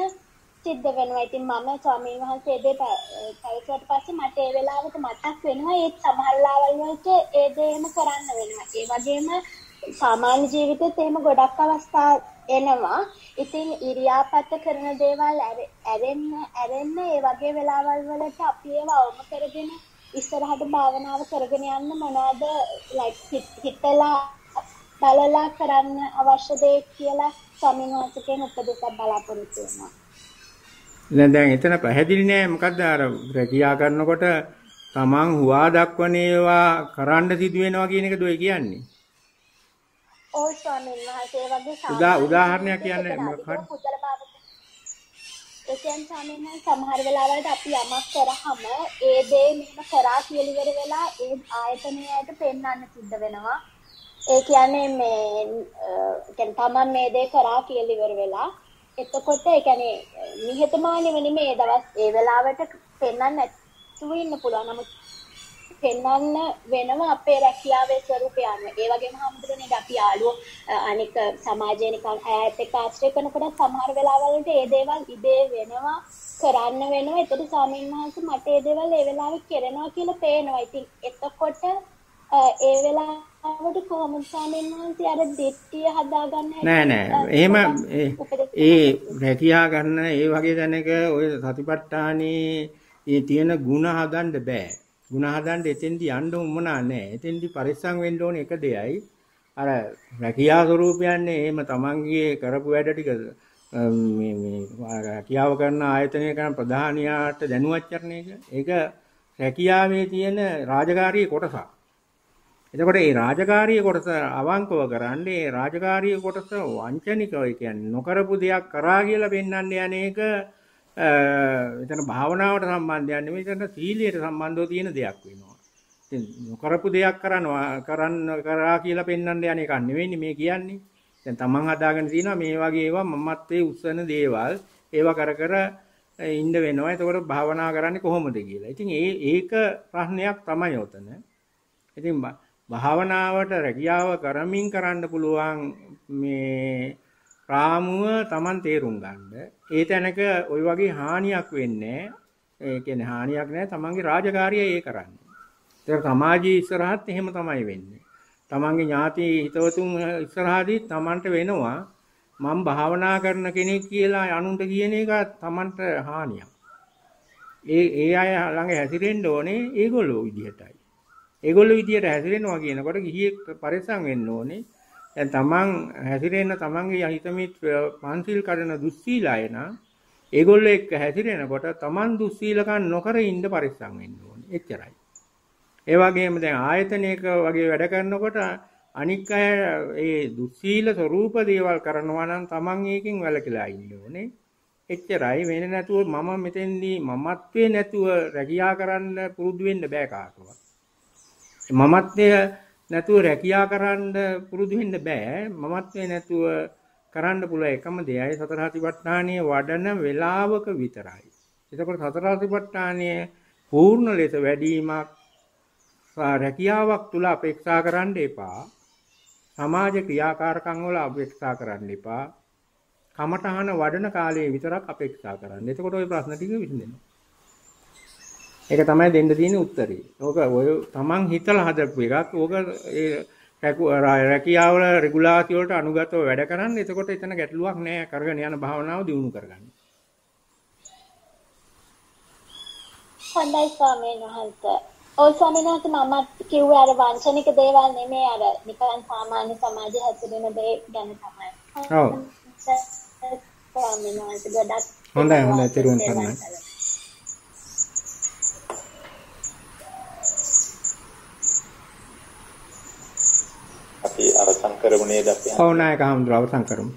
සිද්ධ වෙනවා. ඉතින් මම ස්වාමීන් වහන්සේ දේ පැවසුවට පස්සේ මට ඒ වෙලාවට මතක් වෙනවා ඒ සමහරවල් වලට ඒ දේ එහෙම කරන්න වෙනවා. ඒ වගේම සාමාන්‍ය ජීවිතෙත් එහෙම ගොඩක් අවස්ථා එනවා. ඉතින් ඉරියාපත කරන දේවල් ඇරෙන්න ඇරෙන්න ඒ වගේ වෙලාවල් වලට අපි ඒව අවම කරගෙන ඉස්සරහට භාවනාව කරගෙන යන්න මොනවද හිතලා බලලා කරන්න අවශ්‍ය දේ කියලා ස්වාමීන් වහන්සේගෙන් උපදෙස් බලාපොරොත්තු වෙනවා. දැන් දැන් එතන පැහැදිලි නෑ මොකද්ද අර රැකියා කරනකොට තමන් හුවා දක්වන ඒවා කරන්න සිදු වෙනවා කියන එකද ඔය කියන්නේ? ඔව් ස්වාමීන් වහන්සේ වගේ උදාහරණයක් කියන්නේ මොකක්ද? දැන් සාමාන්‍යයෙන් සමහර වෙලාවලට අපි යමක් කරාම ඒ දේ මෙහෙම කරා කියලා ඉවර වෙලා ඒ ආයතනයට පෙන්වන්න සිද්ධ වෙනවා. ඒ කියන්නේ මේ يعني තමන් මේ දේ කරා කියලා ඉවර වෙලා එතකොට ඒ කියන්නේ නිහතමානීව නෙමෙයි ඒ දවස් ඒ වෙලාවට පෙන්වන්න නැතුව ඉන්න පුළුවන්. නමුත් පෙන්වන්න වෙනවා අපේ රැකියාවේ ස්වරූපය අනුව. ඒ වගේම හැමදෙරනේ අපි යාළුවෝ අනික සමාජයේ නිකන් ඈත් එක ආශ්‍රය කරනකොට සමහර වෙලාවලට ඒ දේවල් ඉබේ වෙනවා කරන්න වෙනවා. ඒතර ස්වාමීන් වහන්සේ මට ඒ දේවල් ඒ වෙලාවේ කරනවා කියලා පේනවා. ඉතින් එතකොට ඒ වෙලාවට කොහොමද ස්වාමීන් වහන්සේ අර දෙට්ටිය හදාගන්න නෑ නෑ එහෙම ඒ රැකියා ගන්න ඒ වගේ දැනක ඔය සතිපට්ඨානේ ඒ තියෙන ಗುಣ හදන්න බෑ ಗುಣ හදන්න එතෙන්දි යන්න උමනා නැහැ. එතෙන්දි පරිස්සම් වෙන්න ඕනේ එක දෙයයි. අර රැකියා ස්වරූපයන්නේ එහෙම තමන්ගේ කරපු වැඩ ටික මේ මේ රැකියාව කරන ආයතනය කරන ප්‍රධානියාට දැනුවත් කරන එක. ඒක රැකියාවේ තියෙන රාජකාරී කොටසක්. එතකොට මේ රාජකාරී කොටස අවංකව කරන්නේ රාජකාරී කොටස වංචනිකව කියන්නේ නොකරපු දෙයක් කරා කියලා පෙන්වන්න යන එක එතන භාවනාවට සම්බන්ධයක් නෙමෙයි එතන සීලයට සම්බන්ධව තියෙන දෙයක් වෙනවා. ඉතින් නොකරපු දෙයක් කරනවා කරන්න කරා කියලා පෙන්වන්න යන එකක් නෙවෙයි මේ කියන්නේ. දැන් තමන් හදාගෙන තිනවා මේ වගේ ඒවා මමත්වයේ උස්සන දේවල් ඒවා කර කර ඉන්න වෙනවා. එතකොට භාවනා කරන්නේ කොහොමද කියලා. ඉතින් ඒ ඒක ප්‍රශ්නයක් තමයි උතන. ඉතින් භාවනාවට රැකියාව කරමින් කරන්න පුළුවන් මේ රාමුව Taman තේරුම් ගන්න. ඒ තැනක ওই වගේ හානියක් වෙන්නේ ඒ කියන්නේ හානියක් නැහැ Tamanගේ රාජකාරිය ඒ කරන්නේ. ඒක සමාජයේ ඉස්සරහත් එහෙම තමයි වෙන්නේ. Tamanගේ ඥාති හිතවතුන් ඉස්සරහදී Tamanට වෙනවා මම භාවනා කරන කෙනෙක් කියලා අනුන්ට කියන එක Tamanට හානියක්. ඒ ඒ අය ළඟ හැසිරෙන්න ඕනේ ඒගොල්ලෝ විදිහටයි. ඒගොල්ලෝ විදිහට හැසිරෙනවා කියනකොට ගිහියෙක් පරිස්සම් වෙන්න ඕනේ. දැන් තමන් හැසිරෙන තමන්ගේ අහිත මිත්‍රය පන්සිල් කඩන දුස්සීලාය නම් ඒගොල්ලෝ එක්ක හැසිරෙනකොට තමන් දුස්සීලකම් නොකර ඉන්න පරිස්සම් වෙන්න ඕනේ. එච්චරයි. ඒ වගේම දැන් ආයතනයක වගේ වැඩ කරනකොට අනික් අය ඒ දුස්සීල ස්වરૂප දේවල් කරනවා නම් තමන් ඒකෙන් වැළකීලා ඉන්න ඕනේ. එච්චරයි වෙන නැතුව මම මෙතෙන්දී මමත්වේ නැතුව රැකියා කරන්න පුරුදු වෙන්න බෑ කාටවත්. මමත්වය නැතුව රැකියා කරන්න පුරුදු වෙන්න බෑ මමත්වේ නැතුව කරන්න පුළුවන් එකම දෙයයි සතර සතිපට්ඨානය වඩන වේලාවක විතරයි එතකොට සතර සතිපට්ඨානය පූර්ණ ලෙස වැඩිවීමක් රැකියාවක් තුල අපේක්ෂා කරන්න එපා සමාජ ක්‍රියාකාරකම් වල අපේක්ෂා කරන්න එපා කමඨහන වඩන කාලයේ විතරක් අපේක්ෂා කරන්න. එතකොට ওই ප්‍රශ්න ටික විසඳෙනවා. ඒක තමයි දෙන්න තියෙන උත්තරේ. ඕක ඔය තමන් හිතලා හදපු එකක්. ඕක ඒ රැකියාවල රෙගුලාසි වලට අනුගතව වැඩ කරන්න. එතකොට එතන ගැටලුවක් නෑ. කරගෙන යන භාවනාව දියුණු කරගන්න. හොඳයි ස්වාමීන් වහන්සේ. ඔය ස්වාමීන් වහන්සේ මම කිව්වේ අර වංශනික දේවල් නෙමෙයි අර නිකන් සාමාන්‍ය සමාජයේ හැසිරෙන දේ ගැන තමයි. ඔව්. ස්වාමීන් වහන්සේ ගොඩක් හොඳයි හොඳයි තිරුවන් සරණයි. අපි අවසන් කරමු නේද අපි? ඔව් නායක හඳුර අවසන් කරමු.